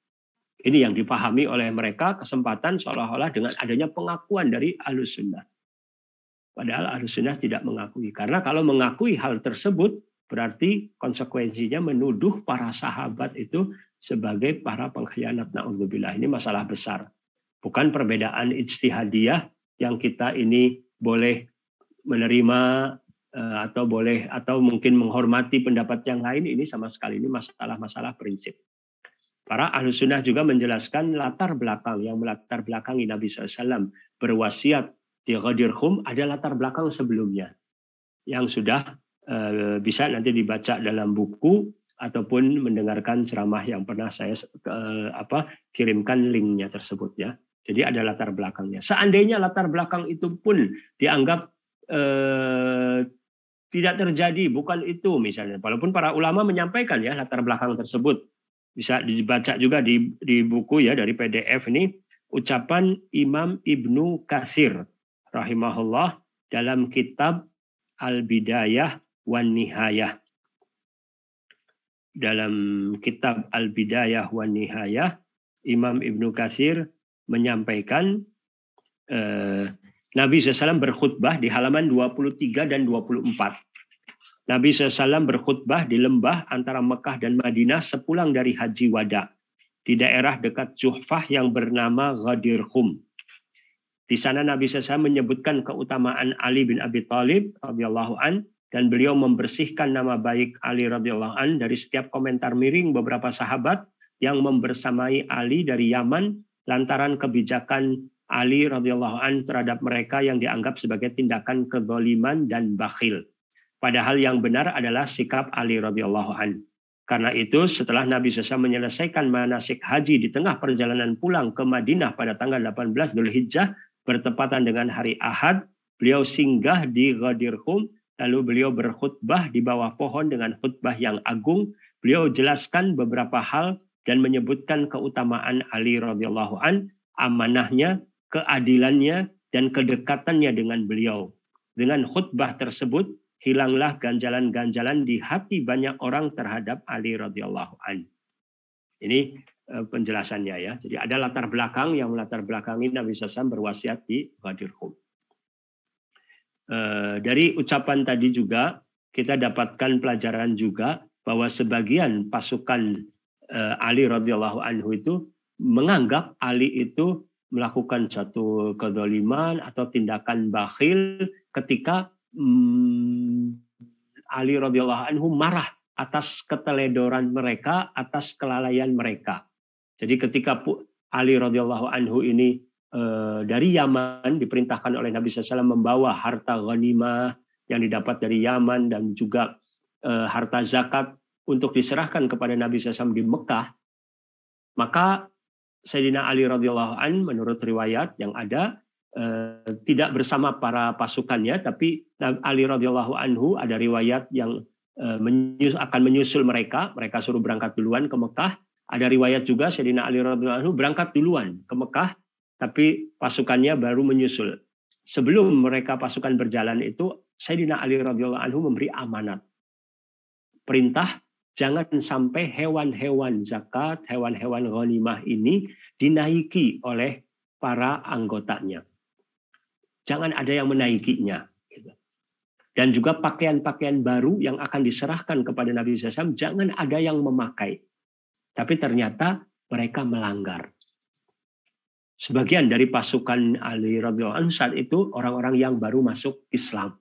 ini yang dipahami oleh mereka kesempatan seolah-olah dengan adanya pengakuan dari ahlus sunnah. Padahal ahlus sunnah tidak mengakui. Karena kalau mengakui hal tersebut, berarti konsekuensinya menuduh para sahabat itu sebagai para pengkhianat. Na'udzubillah, ini masalah besar. Bukan perbedaan ijtihadiyah yang kita ini boleh menerima eh, atau boleh atau mungkin menghormati pendapat yang lain ini sama sekali ini masalah-masalah prinsip. Para ahli sunnah juga menjelaskan latar belakang yang melatar belakangi Nabi SAW berwasiat di Ghadir Khum ada latar belakang sebelumnya yang sudah eh, bisa nanti dibaca dalam buku ataupun mendengarkan ceramah yang pernah saya eh, apa kirimkan linknya tersebut ya. Jadi ada latar belakangnya. Seandainya latar belakang itu pun dianggap eh, tidak terjadi, bukan itu misalnya. Walaupun para ulama menyampaikan ya latar belakang tersebut bisa dibaca juga di, di buku ya dari PDF ini ucapan Imam Ibnu Kasir rahimahullah dalam kitab Al-Bidayah wan Nihayah. Dalam kitab Al-Bidayah wan Nihayah, Imam Ibnu Kasir menyampaikan eh, Nabi SAW berkhutbah di halaman 23 dan 24. Nabi SAW berkhutbah di lembah antara Mekah dan Madinah sepulang dari Haji Wada di daerah dekat Juhfah yang bernama Ghadir Khum. Di sana Nabi SAW menyebutkan keutamaan Ali bin Abi Thalib radhiyallahu an dan beliau membersihkan nama baik Ali radhiyallahu an dari setiap komentar miring beberapa sahabat yang membersamai Ali dari Yaman lantaran kebijakan Ali radhiyallahu an terhadap mereka yang dianggap sebagai tindakan kedoliman dan bakhil. Padahal yang benar adalah sikap Ali radhiyallahu an. Karena itu setelah Nabi SAW menyelesaikan manasik haji di tengah perjalanan pulang ke Madinah pada tanggal 18 Dhul Hijjah bertepatan dengan hari Ahad, beliau singgah di Ghadirhum lalu beliau berkhutbah di bawah pohon dengan khutbah yang agung. Beliau jelaskan beberapa hal dan menyebutkan keutamaan Ali radhiyallahu an, amanahnya, keadilannya, dan kedekatannya dengan beliau. Dengan khutbah tersebut, hilanglah ganjalan-ganjalan di hati banyak orang terhadap Ali radhiyallahu an. Ini eh, penjelasannya ya. Jadi ada latar belakang yang latar belakangi Nabi SAW berwasiat di Badir Hum. Eh, dari ucapan tadi juga kita dapatkan pelajaran juga bahwa sebagian pasukan eh, Ali radhiyallahu anhu itu menganggap Ali itu melakukan satu kedoliman atau tindakan bakhil ketika Hmm, Ali radhiyallahu anhu marah atas keteledoran mereka, atas kelalaian mereka. Jadi ketika Ali radhiyallahu anhu ini eh, dari Yaman diperintahkan oleh Nabi SAW membawa harta ghanimah yang didapat dari Yaman dan juga eh, harta zakat untuk diserahkan kepada Nabi SAW di Mekah, maka Sayyidina Ali radhiyallahu an menurut riwayat yang ada Eh, tidak bersama para pasukannya, tapi Ali radhiyallahu anhu ada riwayat yang eh, menyus, akan menyusul mereka, mereka suruh berangkat duluan ke Mekah. Ada riwayat juga Sayyidina Ali radhiyallahu anhu berangkat duluan ke Mekah, tapi pasukannya baru menyusul. Sebelum mereka pasukan berjalan itu, Sayyidina Ali radhiyallahu anhu memberi amanat perintah jangan sampai hewan-hewan zakat, hewan-hewan ghanimah ini dinaiki oleh para anggotanya jangan ada yang menaikinya. Gitu. Dan juga pakaian-pakaian baru yang akan diserahkan kepada Nabi SAW, jangan ada yang memakai. Tapi ternyata mereka melanggar. Sebagian dari pasukan Ali radhiyallahu saat itu orang-orang yang baru masuk Islam.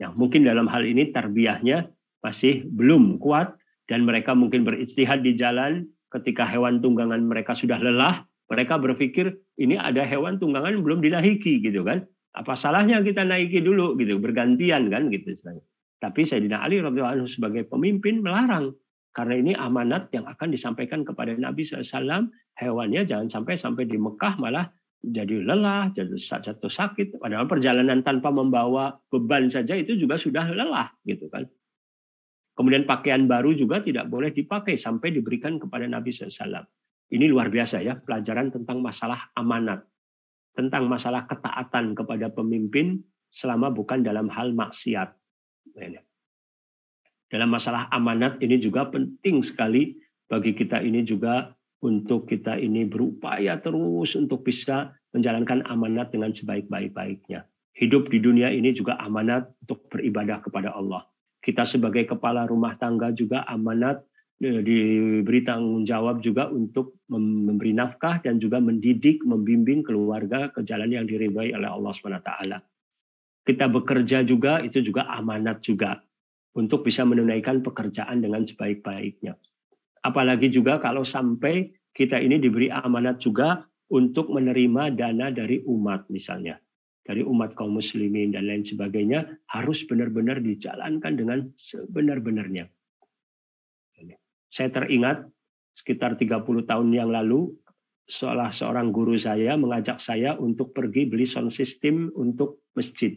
Yang mungkin dalam hal ini terbiahnya masih belum kuat dan mereka mungkin beristihad di jalan ketika hewan tunggangan mereka sudah lelah mereka berpikir ini ada hewan tunggangan belum dinaiki gitu kan. Apa salahnya kita naiki dulu gitu, bergantian kan gitu istilahnya. Tapi Sayyidina Ali radhiyallahu anhu sebagai pemimpin melarang karena ini amanat yang akan disampaikan kepada Nabi SAW. Hewannya jangan sampai sampai di Mekah malah jadi lelah, jadi jatuh sakit. Padahal perjalanan tanpa membawa beban saja itu juga sudah lelah gitu kan. Kemudian pakaian baru juga tidak boleh dipakai sampai diberikan kepada Nabi SAW. Ini luar biasa ya, pelajaran tentang masalah amanat, tentang masalah ketaatan kepada pemimpin selama bukan dalam hal maksiat. Nah, dalam masalah amanat ini juga penting sekali bagi kita ini juga untuk kita ini berupaya terus untuk bisa menjalankan amanat dengan sebaik-baik-baiknya. Hidup di dunia ini juga amanat untuk beribadah kepada Allah. Kita sebagai kepala rumah tangga juga amanat Eh, diberi tanggung jawab juga untuk memberi nafkah dan juga mendidik, membimbing keluarga ke jalan yang diridhai oleh Allah SWT. Kita bekerja juga itu juga amanat juga untuk bisa menunaikan pekerjaan dengan sebaik-baiknya. Apalagi juga kalau sampai kita ini diberi amanat juga untuk menerima dana dari umat misalnya, dari umat kaum muslimin dan lain sebagainya harus benar-benar dijalankan dengan sebenar-benarnya saya teringat sekitar 30 tahun yang lalu, seolah seorang guru saya mengajak saya untuk pergi beli sound system untuk masjid.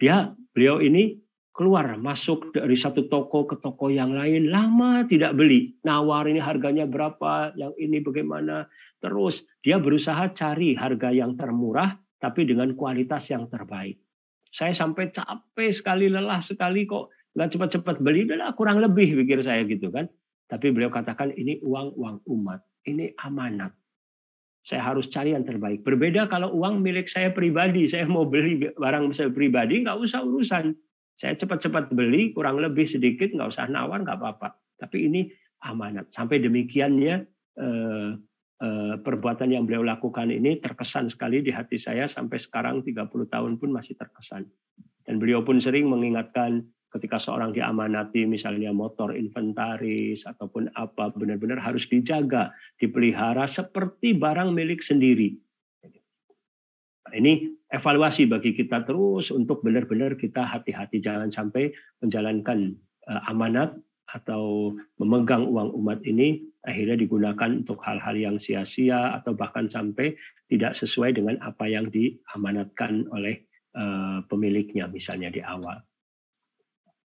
Dia, beliau ini keluar masuk dari satu toko ke toko yang lain lama tidak beli nawar ini harganya berapa yang ini bagaimana terus dia berusaha cari harga yang termurah tapi dengan kualitas yang terbaik saya sampai capek sekali lelah sekali kok nggak cepat-cepat beli, udahlah kurang lebih pikir saya gitu kan. Tapi beliau katakan ini uang uang umat, ini amanat. Saya harus cari yang terbaik. Berbeda kalau uang milik saya pribadi, saya mau beli barang saya pribadi, nggak usah urusan. Saya cepat-cepat beli, kurang lebih sedikit, nggak usah nawar, nggak apa-apa. Tapi ini amanat. Sampai demikiannya eh, eh, perbuatan yang beliau lakukan ini terkesan sekali di hati saya sampai sekarang 30 tahun pun masih terkesan. Dan beliau pun sering mengingatkan ketika seorang diamanati misalnya motor inventaris ataupun apa benar-benar harus dijaga, dipelihara seperti barang milik sendiri. Nah, ini evaluasi bagi kita terus untuk benar-benar kita hati-hati jangan sampai menjalankan eh, amanat atau memegang uang umat ini akhirnya digunakan untuk hal-hal yang sia-sia atau bahkan sampai tidak sesuai dengan apa yang diamanatkan oleh eh, pemiliknya misalnya di awal.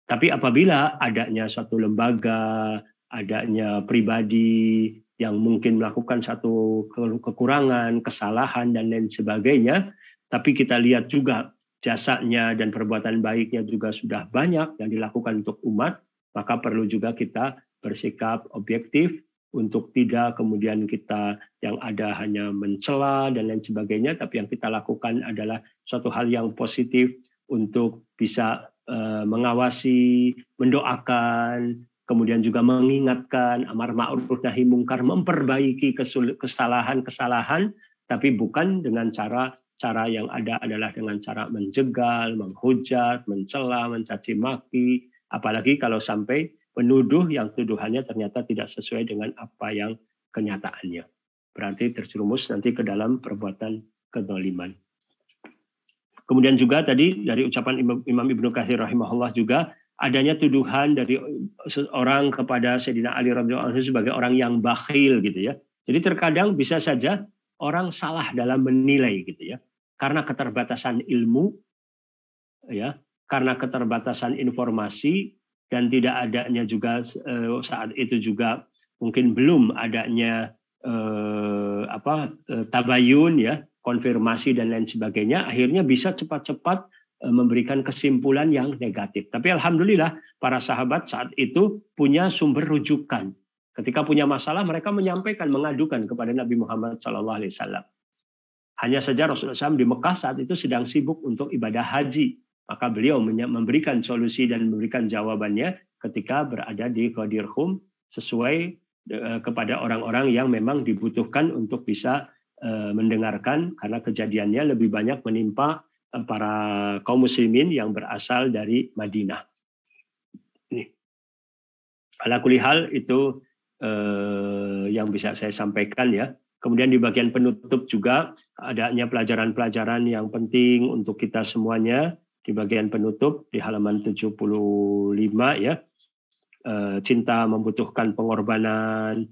Tapi apabila adanya suatu lembaga, adanya pribadi yang mungkin melakukan satu kekurangan, kesalahan dan lain sebagainya, tapi kita lihat juga jasanya dan perbuatan baiknya juga sudah banyak yang dilakukan untuk umat, maka perlu juga kita bersikap objektif untuk tidak kemudian kita yang ada hanya mencela dan lain sebagainya, tapi yang kita lakukan adalah suatu hal yang positif untuk bisa Eh, mengawasi, mendoakan, kemudian juga mengingatkan amar ma'ruf nahi mungkar, memperbaiki kesalahan-kesalahan, tapi bukan dengan cara cara yang ada adalah dengan cara menjegal, menghujat, mencela, mencaci maki, apalagi kalau sampai menuduh yang tuduhannya ternyata tidak sesuai dengan apa yang kenyataannya. Berarti terjerumus nanti ke dalam perbuatan kedoliman. Kemudian juga tadi dari ucapan Imam, Ibnu Katsir rahimahullah juga adanya tuduhan dari eh, seorang kepada Sayyidina Ali radhiyallahu anhu sebagai orang yang bakhil gitu ya. Jadi terkadang bisa saja orang salah dalam menilai gitu ya. Karena keterbatasan ilmu ya, karena keterbatasan informasi dan tidak adanya juga eh, saat itu juga mungkin belum adanya eh, apa tabayun ya konfirmasi dan lain sebagainya, akhirnya bisa cepat-cepat eh, memberikan kesimpulan yang negatif. Tapi alhamdulillah para sahabat saat itu punya sumber rujukan. Ketika punya masalah mereka menyampaikan, mengadukan kepada Nabi Muhammad Alaihi Wasallam. Hanya saja Rasulullah SAW di Mekah saat itu sedang sibuk untuk ibadah haji. Maka beliau memberikan solusi dan memberikan jawabannya ketika berada di Khum sesuai eh, kepada orang-orang yang memang dibutuhkan untuk bisa Eh, mendengarkan karena kejadiannya lebih banyak menimpa eh, para kaum muslimin yang berasal dari Madinah. Ini. Ala kulihal itu eh, yang bisa saya sampaikan ya. Kemudian di bagian penutup juga adanya pelajaran-pelajaran yang penting untuk kita semuanya di bagian penutup di halaman 75 ya. Eh, cinta membutuhkan pengorbanan,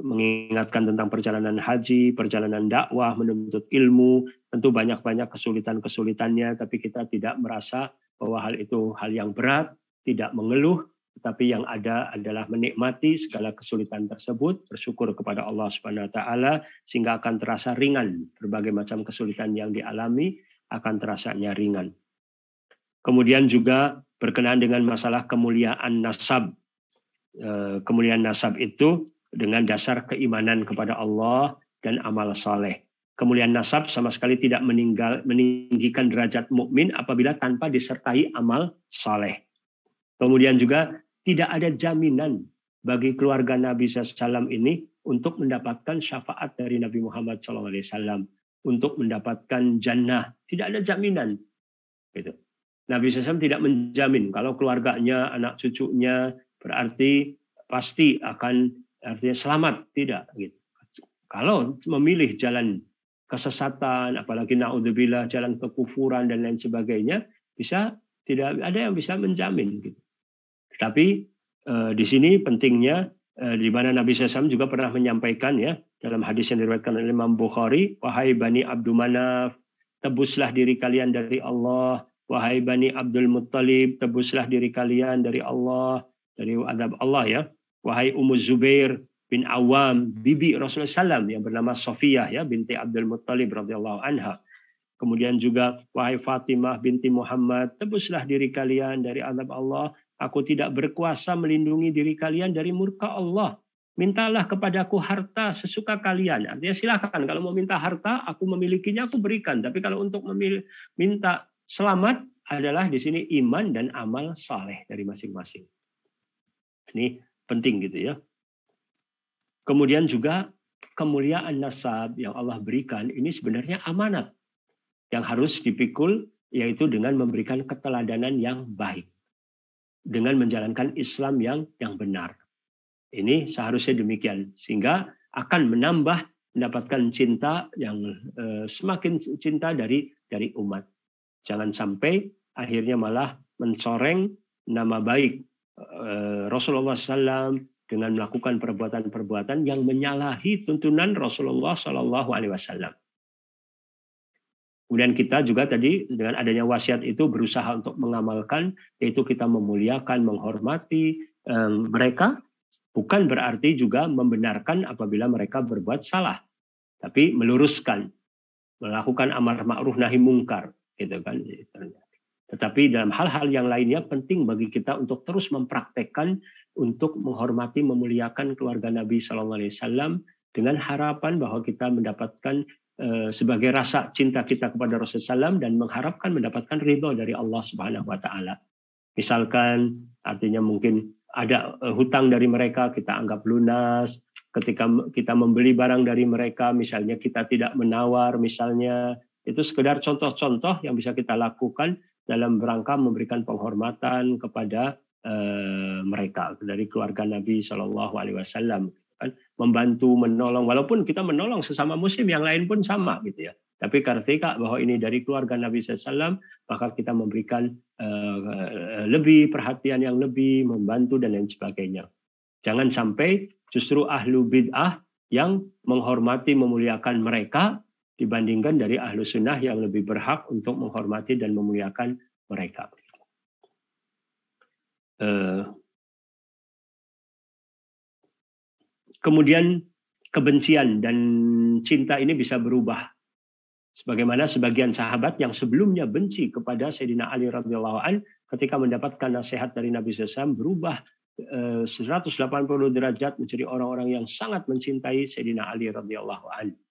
mengingatkan tentang perjalanan haji, perjalanan dakwah, menuntut ilmu, tentu banyak-banyak kesulitan-kesulitannya, tapi kita tidak merasa bahwa hal itu hal yang berat, tidak mengeluh, tetapi yang ada adalah menikmati segala kesulitan tersebut, bersyukur kepada Allah Subhanahu wa taala sehingga akan terasa ringan berbagai macam kesulitan yang dialami akan terasa ringan. Kemudian juga berkenaan dengan masalah kemuliaan nasab. Eh, kemuliaan nasab itu dengan dasar keimanan kepada Allah dan amal saleh. Kemuliaan nasab sama sekali tidak meninggal, meninggikan derajat mukmin apabila tanpa disertai amal saleh. Kemudian juga tidak ada jaminan bagi keluarga Nabi SAW ini untuk mendapatkan syafaat dari Nabi Muhammad SAW untuk mendapatkan jannah tidak ada jaminan gitu. Nabi SAW tidak menjamin kalau keluarganya anak cucunya berarti pasti akan artinya selamat tidak gitu. Kalau memilih jalan kesesatan, apalagi naudzubillah jalan kekufuran dan lain sebagainya, bisa tidak ada yang bisa menjamin gitu. Tapi eh, di sini pentingnya eh, di mana Nabi SAW juga pernah menyampaikan ya dalam hadis yang diriwayatkan oleh Imam Bukhari, wahai bani Abdul Manaf, tebuslah diri kalian dari Allah, wahai bani Abdul Muttalib, tebuslah diri kalian dari Allah, dari adab Allah ya wahai Ummu Zubair bin Awam, bibi Rasulullah SAW yang bernama Sofiyah ya binti Abdul Muttalib radhiyallahu anha. Kemudian juga wahai Fatimah binti Muhammad, tebuslah diri kalian dari azab Allah. Aku tidak berkuasa melindungi diri kalian dari murka Allah. Mintalah kepadaku harta sesuka kalian. Artinya silahkan kalau mau minta harta, aku memilikinya aku berikan. Tapi kalau untuk memilih, minta selamat adalah di sini iman dan amal saleh dari masing-masing. Ini penting gitu ya. Kemudian juga kemuliaan nasab yang Allah berikan ini sebenarnya amanat yang harus dipikul yaitu dengan memberikan keteladanan yang baik dengan menjalankan Islam yang yang benar. Ini seharusnya demikian sehingga akan menambah mendapatkan cinta yang eh, semakin cinta dari dari umat. Jangan sampai akhirnya malah mencoreng nama baik Eh, Rasulullah SAW dengan melakukan perbuatan-perbuatan yang menyalahi tuntunan Rasulullah Shallallahu Alaihi Wasallam. Kemudian kita juga tadi dengan adanya wasiat itu berusaha untuk mengamalkan, yaitu kita memuliakan, menghormati eh, mereka, bukan berarti juga membenarkan apabila mereka berbuat salah, tapi meluruskan, melakukan amar ma'ruf nahi mungkar, gitu kan. Tetapi dalam hal-hal yang lainnya penting bagi kita untuk terus mempraktekkan untuk menghormati, memuliakan keluarga Nabi Shallallahu Alaihi Wasallam dengan harapan bahwa kita mendapatkan eh, sebagai rasa cinta kita kepada Rasulullah SAW dan mengharapkan mendapatkan ridho dari Allah Subhanahu Wa Taala. Misalkan artinya mungkin ada eh, hutang dari mereka kita anggap lunas. Ketika kita membeli barang dari mereka, misalnya kita tidak menawar, misalnya itu sekedar contoh-contoh yang bisa kita lakukan dalam rangka memberikan penghormatan kepada eh, mereka dari keluarga Nabi Shallallahu Alaihi Wasallam kan membantu menolong walaupun kita menolong sesama muslim yang lain pun sama gitu ya tapi ketika bahwa ini dari keluarga Nabi SAW maka kita memberikan uh, lebih perhatian yang lebih membantu dan lain sebagainya jangan sampai justru ahlu bid'ah yang menghormati memuliakan mereka dibandingkan dari ahlu sunnah yang lebih berhak untuk menghormati dan memuliakan mereka. Eh, kemudian kebencian dan cinta ini bisa berubah. Sebagaimana sebagian sahabat yang sebelumnya benci kepada Sayyidina Ali radhiyallahu an ketika mendapatkan nasihat dari Nabi SAW berubah 180 eh, derajat menjadi orang-orang yang sangat mencintai Sayyidina Ali radhiyallahu anhu.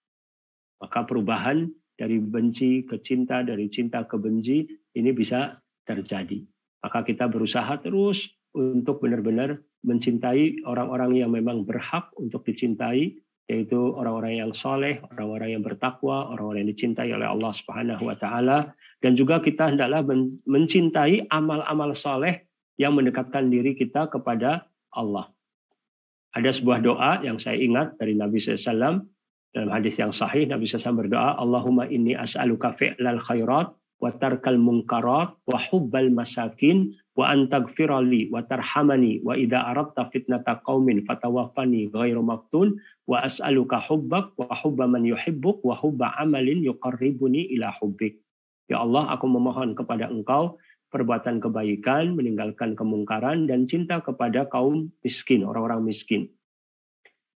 Maka perubahan dari benci ke cinta, dari cinta ke benci ini bisa terjadi. Maka kita berusaha terus untuk benar-benar mencintai orang-orang yang memang berhak untuk dicintai, yaitu orang-orang yang soleh, orang-orang yang bertakwa, orang-orang yang dicintai oleh Allah Subhanahu wa Ta'ala, dan juga kita hendaklah mencintai amal-amal soleh yang mendekatkan diri kita kepada Allah. Ada sebuah doa yang saya ingat dari Nabi SAW dalam hadis yang sahih Nabi SAW berdoa, Allahumma inni as'aluka fi'lal khairat wa tarkal munkarat wa hubbal masakin wa antagfirali wa tarhamani wa idza aradta fitnata qaumin fatawafani ghairu maftun wa as'aluka hubbak wa hubba man yuhibbuk wa hubba amalin yuqarribuni ila hubbik. Ya Allah, aku memohon kepada Engkau perbuatan kebaikan, meninggalkan kemungkaran, dan cinta kepada kaum miskin, orang-orang miskin.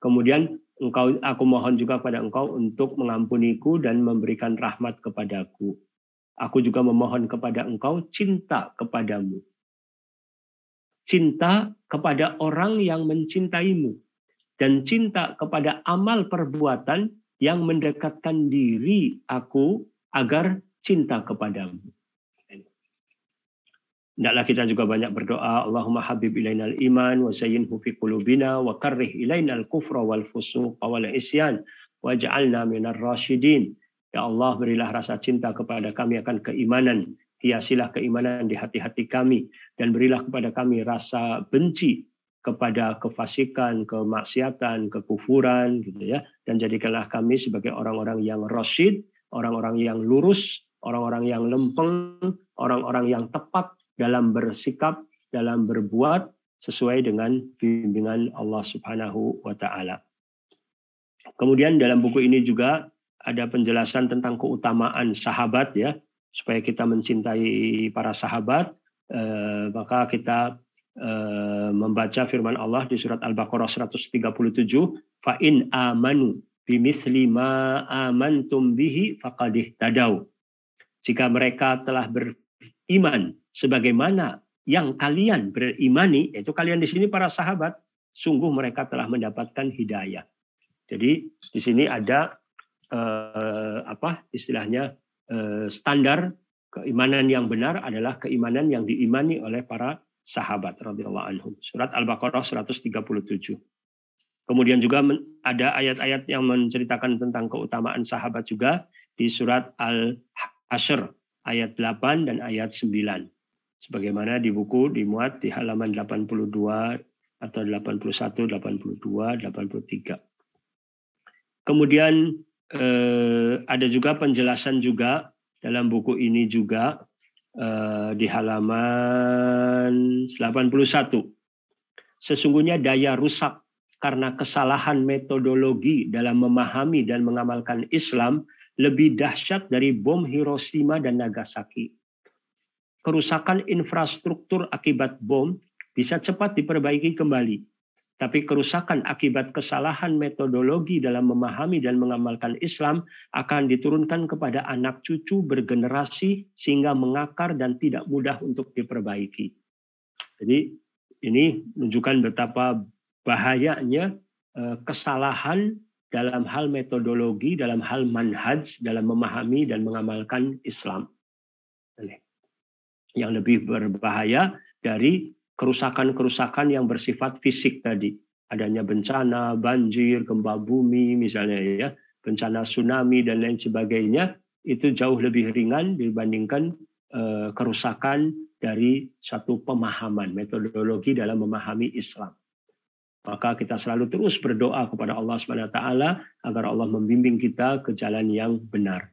Kemudian Engkau, aku mohon juga kepada engkau untuk mengampuniku dan memberikan rahmat kepadaku. Aku juga memohon kepada engkau cinta kepadamu. Cinta kepada orang yang mencintaimu. Dan cinta kepada amal perbuatan yang mendekatkan diri aku agar cinta kepadamu. Tidaklah kita juga banyak berdoa, Allahumma habib ilainal iman wa zayyinhu hufi kulubina, wa karrih ilainal kufra wal fusuq wal isyan ja'alna minar rasyidin. Ya Allah, berilah rasa cinta kepada kami akan keimanan. Hiasilah keimanan di hati-hati kami dan berilah kepada kami rasa benci kepada kefasikan, kemaksiatan, kekufuran gitu ya dan jadikanlah kami sebagai orang-orang yang rasyid, orang-orang yang lurus, orang-orang yang lempeng, orang-orang yang tepat dalam bersikap, dalam berbuat sesuai dengan bimbingan Allah Subhanahu wa taala. Kemudian dalam buku ini juga ada penjelasan tentang keutamaan sahabat ya, supaya kita mencintai para sahabat, eh, maka kita eh, membaca firman Allah di surat Al-Baqarah 137, fa in amanu bimisli ma amantum bihi faqadih tadau. Jika mereka telah ber, iman sebagaimana yang kalian berimani yaitu kalian di sini para sahabat sungguh mereka telah mendapatkan hidayah. Jadi di sini ada eh, apa istilahnya eh, standar keimanan yang benar adalah keimanan yang diimani oleh para sahabat radhiyallahu anhum. Surat Al-Baqarah 137. Kemudian juga ada ayat-ayat yang menceritakan tentang keutamaan sahabat juga di surat Al-Hasyr ayat 8 dan ayat 9. Sebagaimana di buku dimuat di halaman 82 atau 81, 82, 83. Kemudian eh, ada juga penjelasan juga dalam buku ini juga eh, di halaman 81. Sesungguhnya daya rusak karena kesalahan metodologi dalam memahami dan mengamalkan Islam lebih dahsyat dari bom Hiroshima dan Nagasaki. Kerusakan infrastruktur akibat bom bisa cepat diperbaiki kembali, tapi kerusakan akibat kesalahan metodologi dalam memahami dan mengamalkan Islam akan diturunkan kepada anak cucu bergenerasi sehingga mengakar dan tidak mudah untuk diperbaiki. Jadi ini menunjukkan betapa bahayanya eh, kesalahan dalam hal metodologi, dalam hal manhaj, dalam memahami dan mengamalkan Islam. Yang lebih berbahaya dari kerusakan-kerusakan yang bersifat fisik tadi. Adanya bencana, banjir, gempa bumi misalnya ya, bencana tsunami dan lain sebagainya, itu jauh lebih ringan dibandingkan eh, kerusakan dari satu pemahaman, metodologi dalam memahami Islam. Maka kita selalu terus berdoa kepada Allah Subhanahu wa taala agar Allah membimbing kita ke jalan yang benar.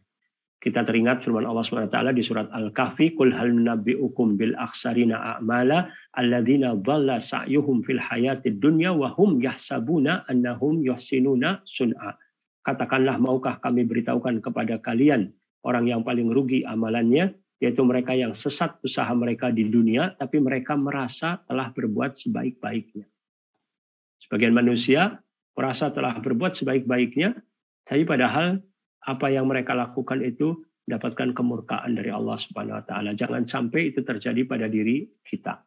Kita teringat firman Allah Subhanahu wa taala di surat Al-Kahfi, "Qul hal nunabbi'ukum bil akhsarina a'mala alladziina dhalla sa'yuhum fil hayatid dunya wa hum yahsabuna annahum yuhsinuna sun'a." Katakanlah maukah kami beritahukan kepada kalian orang yang paling rugi amalannya yaitu mereka yang sesat usaha mereka di dunia tapi mereka merasa telah berbuat sebaik-baiknya. Bagian manusia merasa telah berbuat sebaik-baiknya, tapi padahal apa yang mereka lakukan itu mendapatkan kemurkaan dari Allah Subhanahu wa taala. Jangan sampai itu terjadi pada diri kita.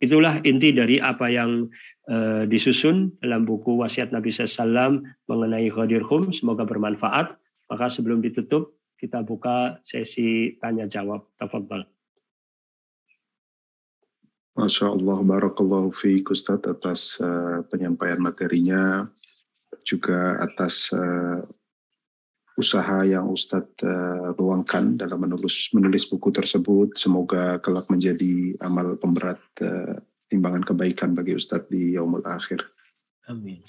Itulah inti dari apa yang e, disusun dalam buku wasiat Nabi SAW mengenai Ghadir Hum. Semoga bermanfaat. Maka sebelum ditutup, kita buka sesi tanya jawab. Tafadhol. Masya Allah, Barakallahu Fiqh Ustadz atas uh, penyampaian materinya, juga atas uh, usaha yang Ustadz uh, ruangkan dalam menulis, menulis buku tersebut. Semoga kelak menjadi amal pemberat uh, timbangan kebaikan bagi Ustadz di Yaumul Akhir. Amin.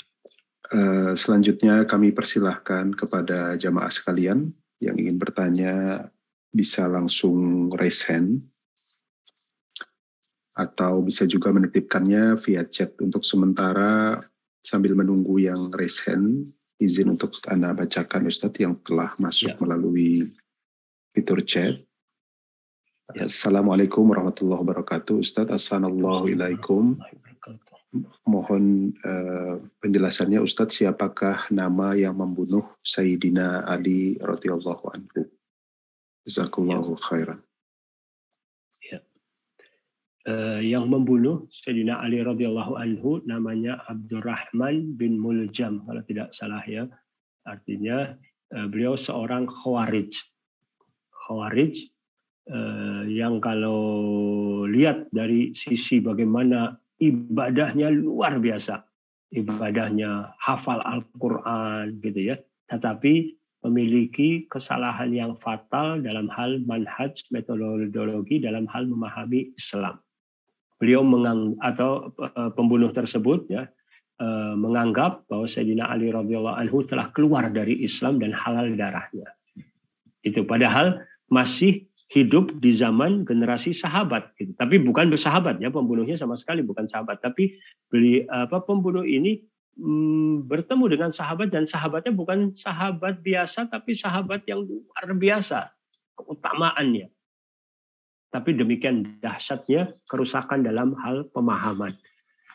Uh, selanjutnya kami persilahkan kepada jamaah sekalian yang ingin bertanya bisa langsung raise hand atau bisa juga menitipkannya via chat untuk sementara sambil menunggu yang raise hand izin untuk Anda bacakan Ustadz yang telah masuk ya. melalui fitur chat. Ya. Assalamualaikum warahmatullahi wabarakatuh. Ustadz, Assalamualaikum. Mohon uh, penjelasannya Ustadz, siapakah nama yang membunuh Sayyidina Ali radhiyallahu anhu? Jazakallahu ya. khairan. Eh, yang membunuh Sayyidina Ali radhiyallahu anhu namanya Abdurrahman bin Muljam kalau tidak salah ya. Artinya eh, beliau seorang khawarij. Khawarij eh, yang kalau lihat dari sisi bagaimana ibadahnya luar biasa. Ibadahnya hafal Al-Qur'an gitu ya. Tetapi memiliki kesalahan yang fatal dalam hal manhaj metodologi dalam hal memahami Islam beliau mengang atau uh, pembunuh tersebut ya uh, menganggap bahwa Sayyidina Ali radhiyallahu anhu telah keluar dari Islam dan halal darahnya. Itu padahal masih hidup di zaman generasi sahabat gitu. Tapi bukan bersahabat ya pembunuhnya sama sekali bukan sahabat, tapi beli apa pembunuh ini mm, bertemu dengan sahabat dan sahabatnya bukan sahabat biasa tapi sahabat yang luar biasa keutamaannya tapi demikian dahsyatnya kerusakan dalam hal pemahaman.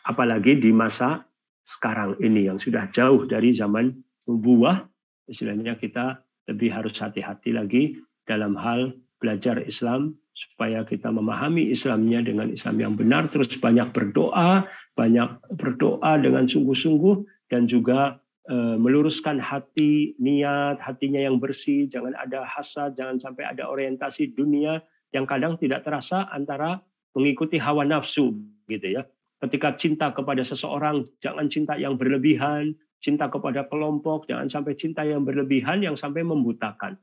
Apalagi di masa sekarang ini yang sudah jauh dari zaman nubuah, istilahnya kita lebih harus hati-hati lagi dalam hal belajar Islam supaya kita memahami Islamnya dengan Islam yang benar terus banyak berdoa, banyak berdoa dengan sungguh-sungguh dan juga eh, meluruskan hati, niat, hatinya yang bersih, jangan ada hasad, jangan sampai ada orientasi dunia yang kadang tidak terasa antara mengikuti hawa nafsu gitu ya. Ketika cinta kepada seseorang jangan cinta yang berlebihan, cinta kepada kelompok jangan sampai cinta yang berlebihan yang sampai membutakan.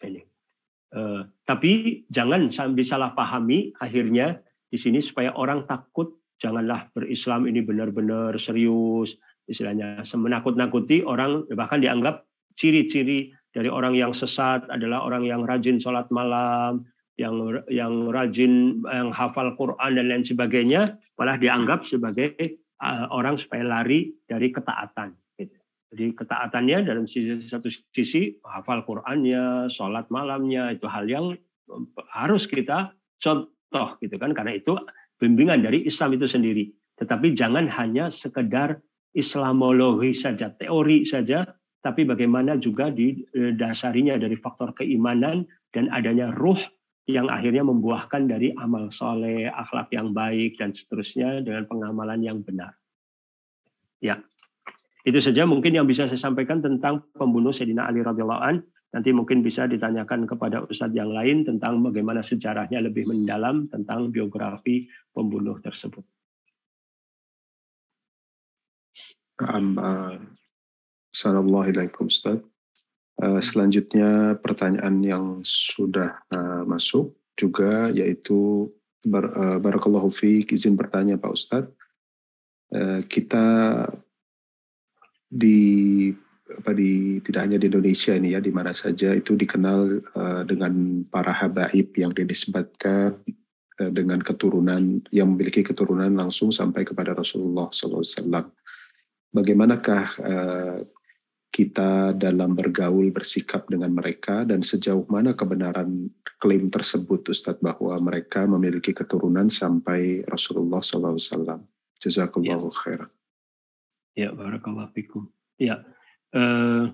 Ini. Uh, tapi jangan pahami akhirnya di sini supaya orang takut janganlah berislam ini benar-benar serius istilahnya menakut-nakuti orang bahkan dianggap ciri-ciri jadi orang yang sesat adalah orang yang rajin sholat malam, yang yang rajin yang hafal Quran dan lain sebagainya malah dianggap sebagai eh, orang supaya lari dari ketaatan. Gitu. Jadi ketaatannya dalam sisi satu sisi hafal Qurannya, sholat malamnya itu hal yang eh, harus kita contoh gitu kan karena itu bimbingan dari Islam itu sendiri. Tetapi jangan hanya sekedar Islamologi saja, teori saja, tapi bagaimana juga dasarinya dari faktor keimanan dan adanya ruh yang akhirnya membuahkan dari amal soleh, akhlak yang baik, dan seterusnya dengan pengamalan yang benar. Ya, itu saja mungkin yang bisa saya sampaikan tentang pembunuh Sayyidina Ali radhiyallahu an. Nanti mungkin bisa ditanyakan kepada ustadz yang lain tentang bagaimana sejarahnya lebih mendalam tentang biografi pembunuh tersebut. Kamal. Assalamualaikum alaikum Ustaz. Eh, hmm. selanjutnya pertanyaan yang sudah eh, masuk juga yaitu bar, eh, Barakallahu Fik izin bertanya Pak Ustaz. kita di apa di tidak hanya di Indonesia ini ya di mana saja itu dikenal dengan para habaib yang dinisbatkan dengan keturunan yang memiliki keturunan langsung sampai kepada Rasulullah SAW. Bagaimanakah kita dalam bergaul bersikap dengan mereka dan sejauh mana kebenaran klaim tersebut Ustadz bahwa mereka memiliki keturunan sampai Rasulullah SAW. Jazakumullah ya. khair. Ya, barakallah fikum. Ya, uh,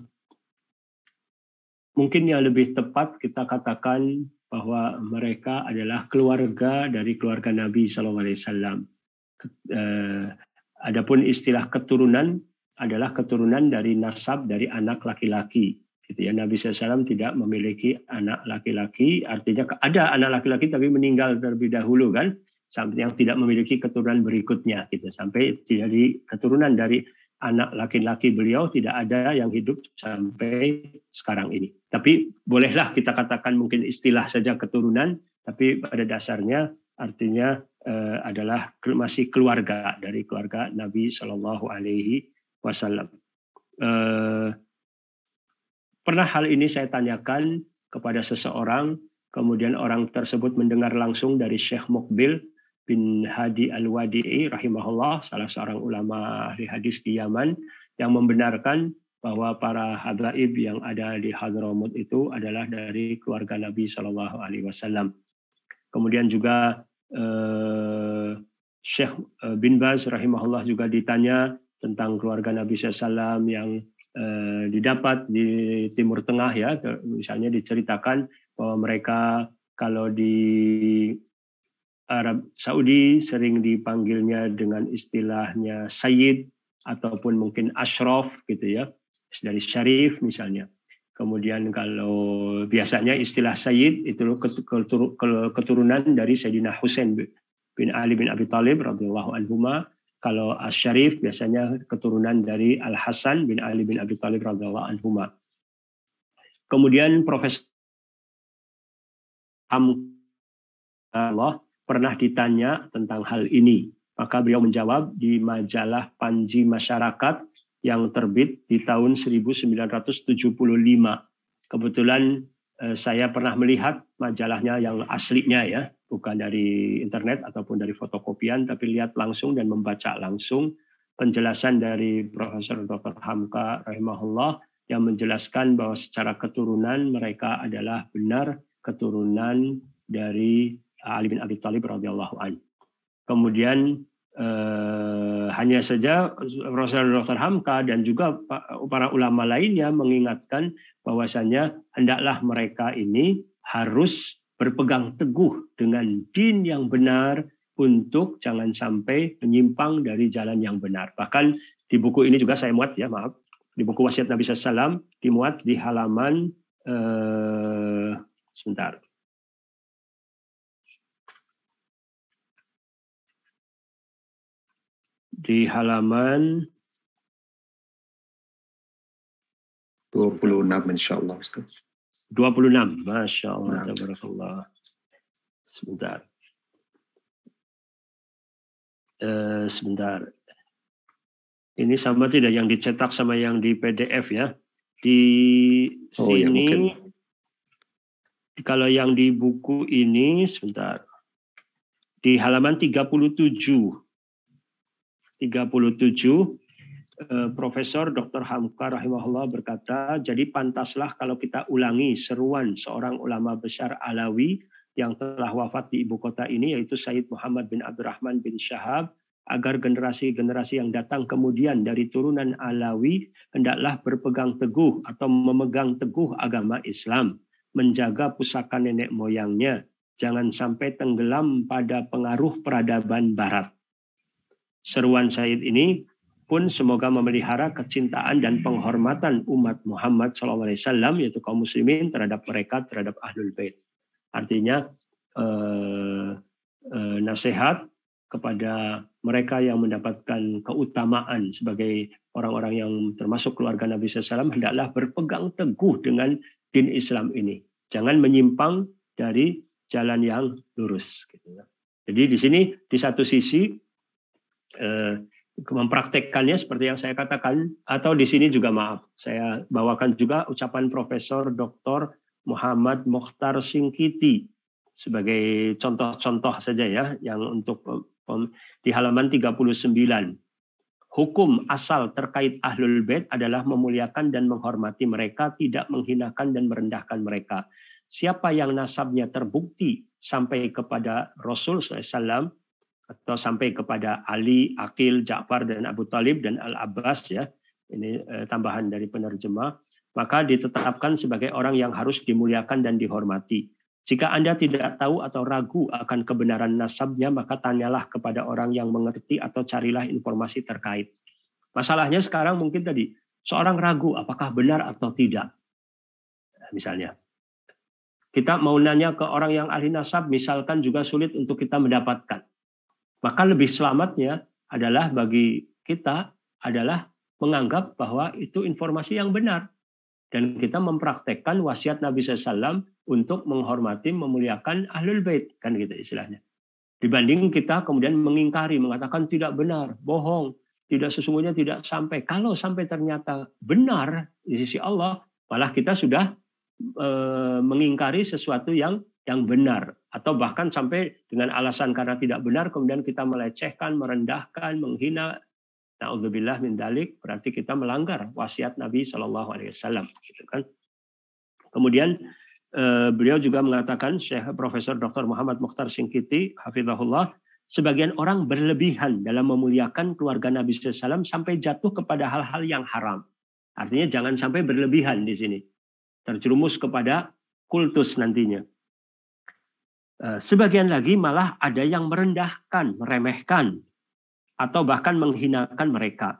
mungkin yang lebih tepat kita katakan bahwa mereka adalah keluarga dari keluarga Nabi SAW. Uh, eh, adapun istilah keturunan adalah keturunan dari nasab dari anak laki-laki. Gitu ya. Nabi SAW tidak memiliki anak laki-laki, artinya ada anak laki-laki tapi meninggal terlebih dahulu kan, sampai yang tidak memiliki keturunan berikutnya gitu, sampai jadi keturunan dari anak laki-laki beliau tidak ada yang hidup sampai sekarang ini. Tapi bolehlah kita katakan mungkin istilah saja keturunan, tapi pada dasarnya artinya eh, adalah masih keluarga dari keluarga Nabi Shallallahu Alaihi Wasallam. Eh, pernah hal ini saya tanyakan kepada seseorang, kemudian orang tersebut mendengar langsung dari Syekh Mukbil bin Hadi Al-Wadi'i rahimahullah, salah seorang ulama ahli hadis di Yaman, yang membenarkan bahwa para habaib yang ada di Hadramut itu adalah dari keluarga Nabi Shallallahu Alaihi Wasallam. Kemudian juga eh, Syekh eh, bin Baz rahimahullah juga ditanya tentang keluarga Nabi SAW yang eh, didapat di Timur Tengah ya, misalnya diceritakan bahwa mereka kalau di Arab Saudi sering dipanggilnya dengan istilahnya Sayyid ataupun mungkin Ashraf gitu ya, dari Syarif misalnya. Kemudian kalau biasanya istilah Sayyid itu keturunan dari Sayyidina Husain bin Ali bin Abi Thalib radhiyallahu anhuma kalau Asy-Syarif biasanya keturunan dari Al-Hasan bin Ali bin Abi Thalib radhiyallahu anhu. Kemudian Profesor Allah pernah ditanya tentang hal ini. Maka beliau menjawab di majalah Panji Masyarakat yang terbit di tahun 1975. Kebetulan eh, saya pernah melihat majalahnya yang aslinya ya, bukan dari internet ataupun dari fotokopian, tapi lihat langsung dan membaca langsung penjelasan dari Profesor Dr. Hamka rahimahullah yang menjelaskan bahwa secara keturunan mereka adalah benar keturunan dari Ali bin Abi Thalib radhiyallahu an. Kemudian eh, hanya saja Profesor Dr. Hamka dan juga para ulama lainnya mengingatkan bahwasanya hendaklah mereka ini harus berpegang teguh dengan din yang benar untuk jangan sampai menyimpang dari jalan yang benar. Bahkan di buku ini juga saya muat ya, maaf. Di buku wasiat Nabi SAW dimuat di halaman eh, sebentar. Di halaman 26 insya Allah Ustaz. 26. Masya Allah. Tabarakallah. Sebentar. Uh, sebentar. Ini sama tidak yang dicetak sama yang di PDF ya? Di oh, iya, sini, ya, kalau yang di buku ini, sebentar. Di halaman 37. 37, Eh, Profesor Dr. Hamka rahimahullah berkata, jadi pantaslah kalau kita ulangi seruan seorang ulama besar Alawi yang telah wafat di ibu kota ini yaitu Said Muhammad bin Abdurrahman bin Syahab agar generasi-generasi yang datang kemudian dari turunan Alawi hendaklah berpegang teguh atau memegang teguh agama Islam, menjaga pusaka nenek moyangnya, jangan sampai tenggelam pada pengaruh peradaban barat. Seruan Said ini pun semoga memelihara kecintaan dan penghormatan umat Muhammad SAW yaitu kaum muslimin terhadap mereka terhadap ahlul bait. Artinya eh, eh, nasihat kepada mereka yang mendapatkan keutamaan sebagai orang-orang yang termasuk keluarga Nabi SAW hendaklah berpegang teguh dengan din Islam ini. Jangan menyimpang dari jalan yang lurus. Gitu ya. Jadi di sini di satu sisi eh, mempraktekkannya seperti yang saya katakan atau di sini juga maaf saya bawakan juga ucapan Profesor Dr. Muhammad Mokhtar Singkiti sebagai contoh-contoh saja ya yang untuk di halaman 39 hukum asal terkait ahlul bait adalah memuliakan dan menghormati mereka tidak menghinakan dan merendahkan mereka siapa yang nasabnya terbukti sampai kepada Rasul SAW atau sampai kepada Ali, Akil, Ja'far dan Abu Talib dan Al Abbas ya. Ini eh, tambahan dari penerjemah. Maka ditetapkan sebagai orang yang harus dimuliakan dan dihormati. Jika Anda tidak tahu atau ragu akan kebenaran nasabnya, maka tanyalah kepada orang yang mengerti atau carilah informasi terkait. Masalahnya sekarang mungkin tadi, seorang ragu apakah benar atau tidak. Misalnya, kita mau nanya ke orang yang ahli nasab, misalkan juga sulit untuk kita mendapatkan. Maka lebih selamatnya adalah bagi kita adalah menganggap bahwa itu informasi yang benar dan kita mempraktekkan wasiat Nabi SAW untuk menghormati, memuliakan ahlul bait kan kita gitu istilahnya. Dibanding kita kemudian mengingkari, mengatakan tidak benar, bohong, tidak sesungguhnya tidak sampai. Kalau sampai ternyata benar di sisi Allah, malah kita sudah eh, mengingkari sesuatu yang yang benar atau bahkan sampai dengan alasan karena tidak benar kemudian kita melecehkan, merendahkan, menghina. Nauzubillah min dalik berarti kita melanggar wasiat Nabi Shallallahu alaihi wasallam gitu kan. Kemudian eh, beliau juga mengatakan Syekh Profesor Dr. Muhammad Mukhtar Singkiti hafizahullah sebagian orang berlebihan dalam memuliakan keluarga Nabi SAW sampai jatuh kepada hal-hal yang haram. Artinya jangan sampai berlebihan di sini. Terjerumus kepada kultus nantinya. Eh, sebagian lagi malah ada yang merendahkan, meremehkan, atau bahkan menghinakan mereka.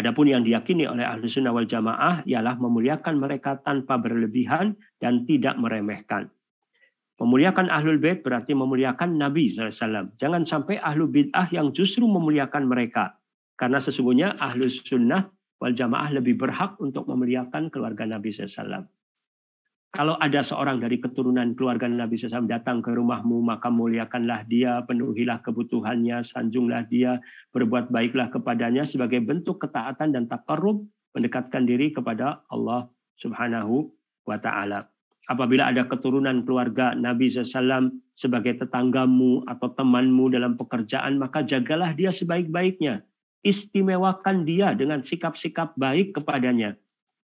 Adapun yang diyakini oleh ahlus sunnah wal jamaah ialah memuliakan mereka tanpa berlebihan dan tidak meremehkan. Memuliakan ahlul bait berarti memuliakan Nabi SAW. Jangan sampai ahlul bid'ah yang justru memuliakan mereka. Karena sesungguhnya ahlus sunnah wal jamaah lebih berhak untuk memuliakan keluarga Nabi SAW. Kalau ada seorang dari keturunan keluarga Nabi SAW datang ke rumahmu, maka muliakanlah dia, penuhilah kebutuhannya, sanjunglah dia, berbuat baiklah kepadanya sebagai bentuk ketaatan dan takarrub, mendekatkan diri kepada Allah Subhanahu wa Ta'ala. Apabila ada keturunan keluarga Nabi SAW sebagai tetanggamu atau temanmu dalam pekerjaan, maka jagalah dia sebaik-baiknya. Istimewakan dia dengan sikap-sikap baik kepadanya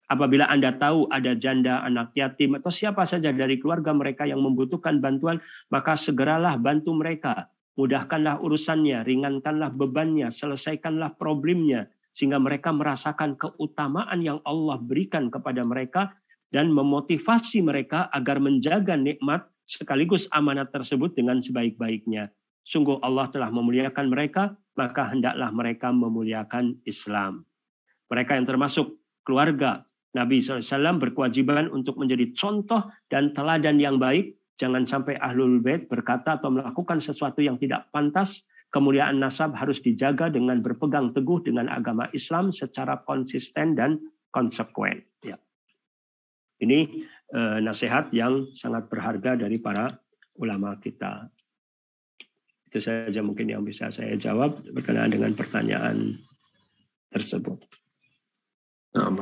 Apabila Anda tahu ada janda, anak yatim, atau siapa saja dari keluarga mereka yang membutuhkan bantuan, maka segeralah bantu mereka. Mudahkanlah urusannya, ringankanlah bebannya, selesaikanlah problemnya, sehingga mereka merasakan keutamaan yang Allah berikan kepada mereka dan memotivasi mereka agar menjaga nikmat sekaligus amanat tersebut dengan sebaik-baiknya. Sungguh Allah telah memuliakan mereka, maka hendaklah mereka memuliakan Islam. Mereka yang termasuk keluarga, Nabi SAW berkewajiban untuk menjadi contoh dan teladan yang baik. Jangan sampai ahlul bait berkata atau melakukan sesuatu yang tidak pantas. Kemuliaan nasab harus dijaga dengan berpegang teguh dengan agama Islam secara konsisten dan konsekuen. Ya. Ini e, nasihat yang sangat berharga dari para ulama kita. Itu saja mungkin yang bisa saya jawab berkenaan dengan pertanyaan tersebut. Nah,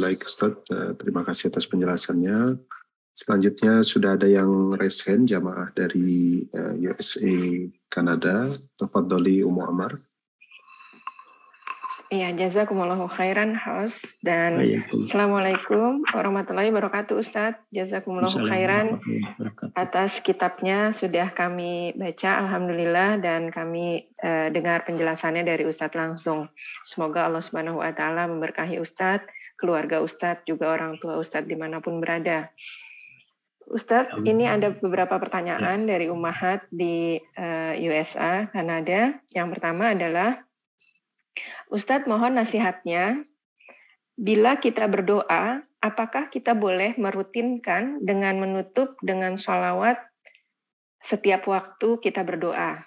like, Ustaz. Eh, terima kasih atas penjelasannya. Selanjutnya sudah ada yang raise hand jamaah dari eh, USA Kanada. Tafadholi Umu Amar. Iya, jazakumullahu khairan Haus dan Assalamualaikum warahmatullahi wabarakatuh Ustadz. Jazakumullahu khairan atas kitabnya sudah kami baca alhamdulillah dan kami uh, dengar penjelasannya dari Ustadz langsung. Semoga Allah Subhanahu wa taala memberkahi Ustadz, keluarga Ustadz juga orang tua Ustadz dimanapun berada. Ustadz, ini ada beberapa pertanyaan ya. dari Umahat di uh, eh, USA, Kanada. Yang pertama adalah Ustadz mohon nasihatnya, bila kita berdoa, apakah kita boleh merutinkan dengan menutup dengan sholawat setiap waktu kita berdoa?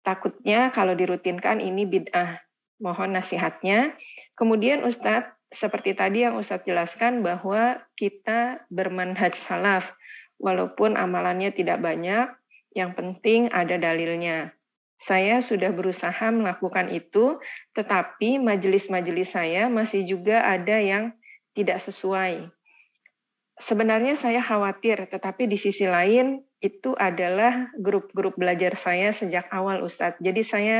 Takutnya kalau dirutinkan ini bid'ah. Mohon nasihatnya. Kemudian Ustadz, seperti tadi yang Ustadz jelaskan bahwa kita bermanhaj salaf, walaupun amalannya tidak banyak, yang penting ada dalilnya. Saya sudah berusaha melakukan itu, tetapi majelis-majelis saya masih juga ada yang tidak sesuai. Sebenarnya saya khawatir, tetapi di sisi lain itu adalah grup-grup belajar saya sejak awal Ustadz. Jadi saya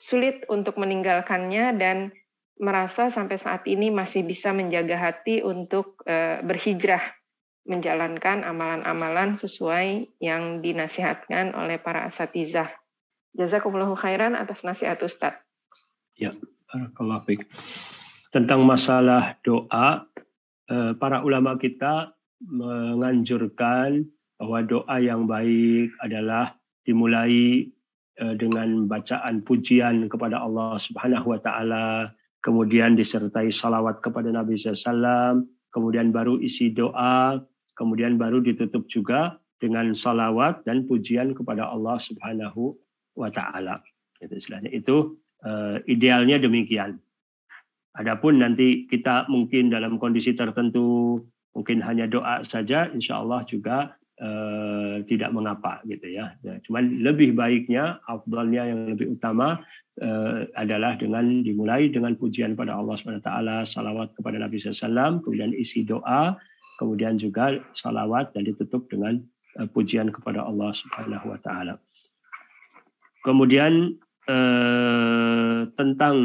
sulit untuk meninggalkannya dan merasa sampai saat ini masih bisa menjaga hati untuk eh, berhijrah menjalankan amalan-amalan sesuai yang dinasihatkan oleh para asatizah. Jazakumullahu khairan atas nasihat Ustaz. Ya, barakallahu fiik. Tentang masalah doa, eh, para ulama kita menganjurkan bahwa doa yang baik adalah dimulai eh, dengan bacaan pujian kepada Allah Subhanahu wa taala, kemudian disertai salawat kepada Nabi SAW, kemudian baru isi doa, kemudian baru ditutup juga dengan salawat dan pujian kepada Allah Subhanahu wa taala. itu istilahnya. Itu eh, idealnya demikian. Adapun nanti kita mungkin dalam kondisi tertentu mungkin hanya doa saja, insya Allah juga eh, tidak mengapa gitu ya. cuma ya, cuman lebih baiknya, afdalnya yang lebih utama eh, adalah dengan dimulai dengan pujian pada Allah swt, salawat kepada Nabi SAW, kemudian isi doa, kemudian juga salawat dan ditutup dengan pujian kepada Allah Subhanahu Wa Taala. Kemudian eh, tentang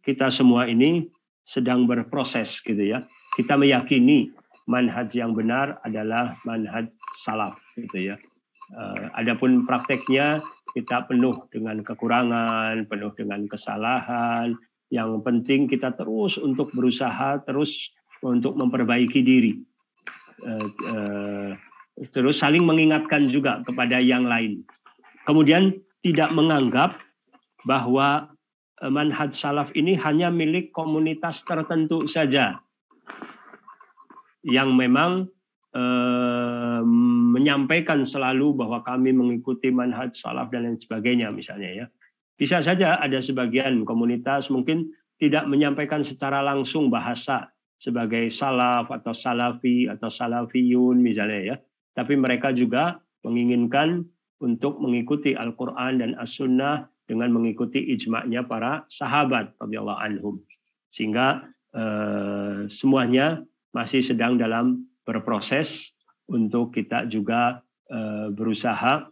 kita semua ini sedang berproses gitu ya. Kita meyakini manhaj yang benar adalah manhaj salaf gitu ya. Eh, adapun prakteknya kita penuh dengan kekurangan, penuh dengan kesalahan. Yang penting kita terus untuk berusaha, terus untuk memperbaiki diri. Eh, eh, terus saling mengingatkan juga kepada yang lain. Kemudian tidak menganggap bahwa eh, manhaj salaf ini hanya milik komunitas tertentu saja yang memang e, menyampaikan selalu bahwa kami mengikuti manhaj salaf dan lain sebagainya misalnya ya. Bisa saja ada sebagian komunitas mungkin tidak menyampaikan secara langsung bahasa sebagai salaf atau salafi atau salafiyun misalnya ya. Tapi mereka juga menginginkan untuk mengikuti Al-Quran dan As-Sunnah dengan mengikuti ijma'nya para sahabat radhiyallahu anhum. Sehingga eh, semuanya masih sedang dalam berproses untuk kita juga eh, berusaha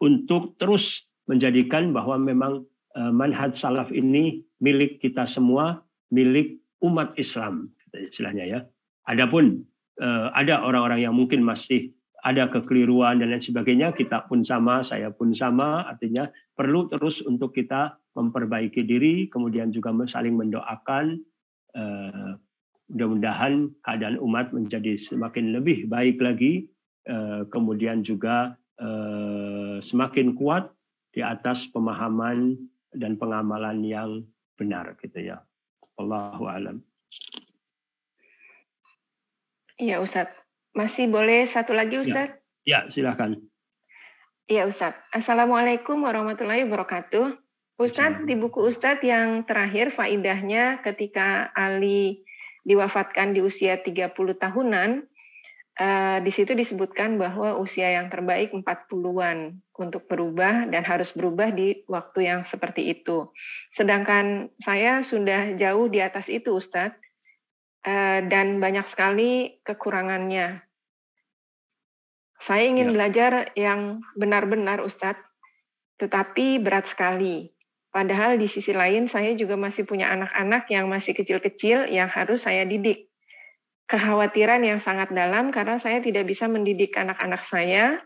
untuk terus menjadikan bahwa memang eh, manhaj salaf ini milik kita semua, milik umat Islam istilahnya ya. Adapun eh, ada orang-orang yang mungkin masih ada kekeliruan dan lain sebagainya, kita pun sama, saya pun sama, artinya perlu terus untuk kita memperbaiki diri, kemudian juga saling mendoakan, eh, mudah-mudahan keadaan umat menjadi semakin lebih baik lagi, eh, kemudian juga eh, semakin kuat di atas pemahaman dan pengamalan yang benar gitu ya. Allahu alam. Iya Ustadz. Masih boleh satu lagi ya. Ustadz? Ya, ya silakan. Ya Ustadz. Assalamualaikum warahmatullahi wabarakatuh. Ustadz, di buku Ustadz yang terakhir faidahnya ketika Ali diwafatkan di usia 30 tahunan, eh, di situ disebutkan bahwa usia yang terbaik 40-an untuk berubah dan harus berubah di waktu yang seperti itu. Sedangkan saya sudah jauh di atas itu Ustadz, Eh, dan banyak sekali kekurangannya. Saya ingin ya. belajar yang benar-benar Ustadz, tetapi berat sekali. Padahal di sisi lain saya juga masih punya anak-anak yang masih kecil-kecil yang harus saya didik. Kekhawatiran yang sangat dalam karena saya tidak bisa mendidik anak-anak saya.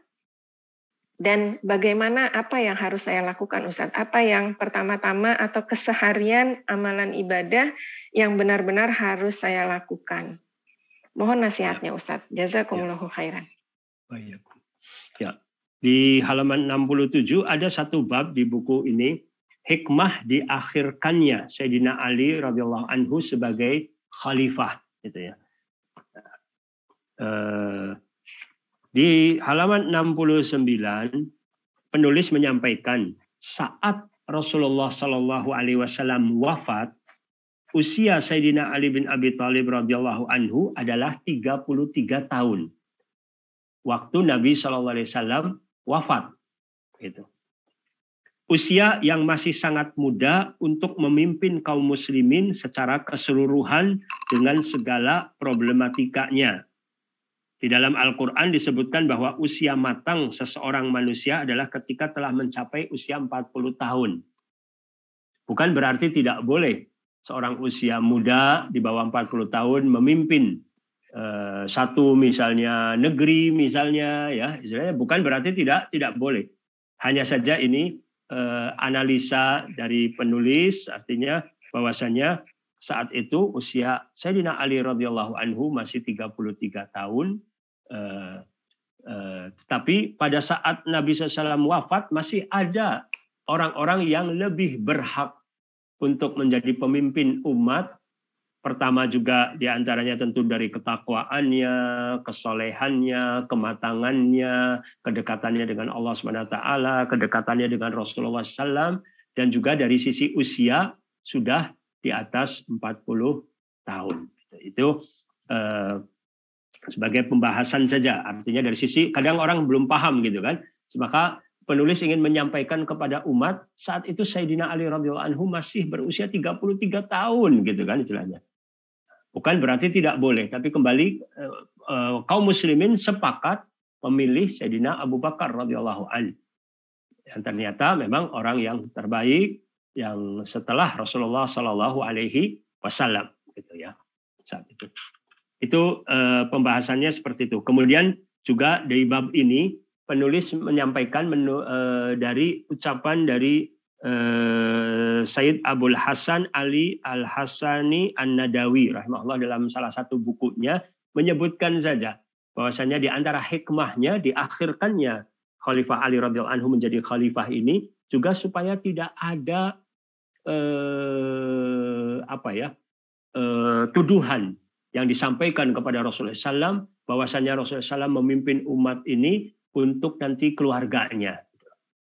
Dan bagaimana apa yang harus saya lakukan Ustadz? Apa yang pertama-tama atau keseharian amalan ibadah yang benar-benar harus saya lakukan. Mohon ya. nasihatnya ya. Ustadz. Jazakumullah ya. khairan. Baik. Ya. Di halaman 67 ada satu bab di buku ini hikmah diakhirkannya Sayyidina Ali radhiyallahu anhu sebagai khalifah gitu ya. Eh, di halaman 69 penulis menyampaikan saat Rasulullah Shallallahu alaihi wasallam wafat usia Sayyidina Ali bin Abi Thalib radhiyallahu anhu adalah 33 tahun. Waktu Nabi saw wafat. Gitu. Usia yang masih sangat muda untuk memimpin kaum muslimin secara keseluruhan dengan segala problematikanya. Di dalam Al-Quran disebutkan bahwa usia matang seseorang manusia adalah ketika telah mencapai usia 40 tahun. Bukan berarti tidak boleh seorang usia muda di bawah 40 tahun memimpin uh, satu misalnya negeri misalnya ya istilahnya bukan berarti tidak tidak boleh hanya saja ini uh, analisa dari penulis artinya bahwasannya saat itu usia Sayyidina Ali radhiyallahu anhu masih 33 tahun uh, uh, tetapi pada saat Nabi SAW wafat masih ada orang-orang yang lebih berhak untuk menjadi pemimpin umat. Pertama juga diantaranya tentu dari ketakwaannya, kesolehannya, kematangannya, kedekatannya dengan Allah SWT, kedekatannya dengan Rasulullah SAW, dan juga dari sisi usia sudah di atas 40 tahun. Itu eh, sebagai pembahasan saja. Artinya dari sisi kadang orang belum paham gitu kan. Maka penulis ingin menyampaikan kepada umat saat itu Sayyidina Ali radhiyallahu anhu masih berusia 33 tahun gitu kan istilahnya. Bukan berarti tidak boleh, tapi kembali eh, eh, kaum muslimin sepakat memilih Sayyidina Abu Bakar radhiyallahu an. Yang ternyata memang orang yang terbaik yang setelah Rasulullah Shallallahu alaihi wasallam gitu ya. Saat itu. Itu eh, pembahasannya seperti itu. Kemudian juga dari bab ini penulis menyampaikan menu, uh, dari ucapan dari uh, Said Abdul Hasan Ali Al Hasani An Nadawi rahimahullah dalam salah satu bukunya menyebutkan saja bahwasanya di antara hikmahnya diakhirkannya Khalifah Ali radhiyallahu anhu menjadi khalifah ini juga supaya tidak ada eh, apa ya eh, tuduhan yang disampaikan kepada Rasulullah SAW bahwasanya Rasulullah SAW memimpin umat ini untuk nanti keluarganya.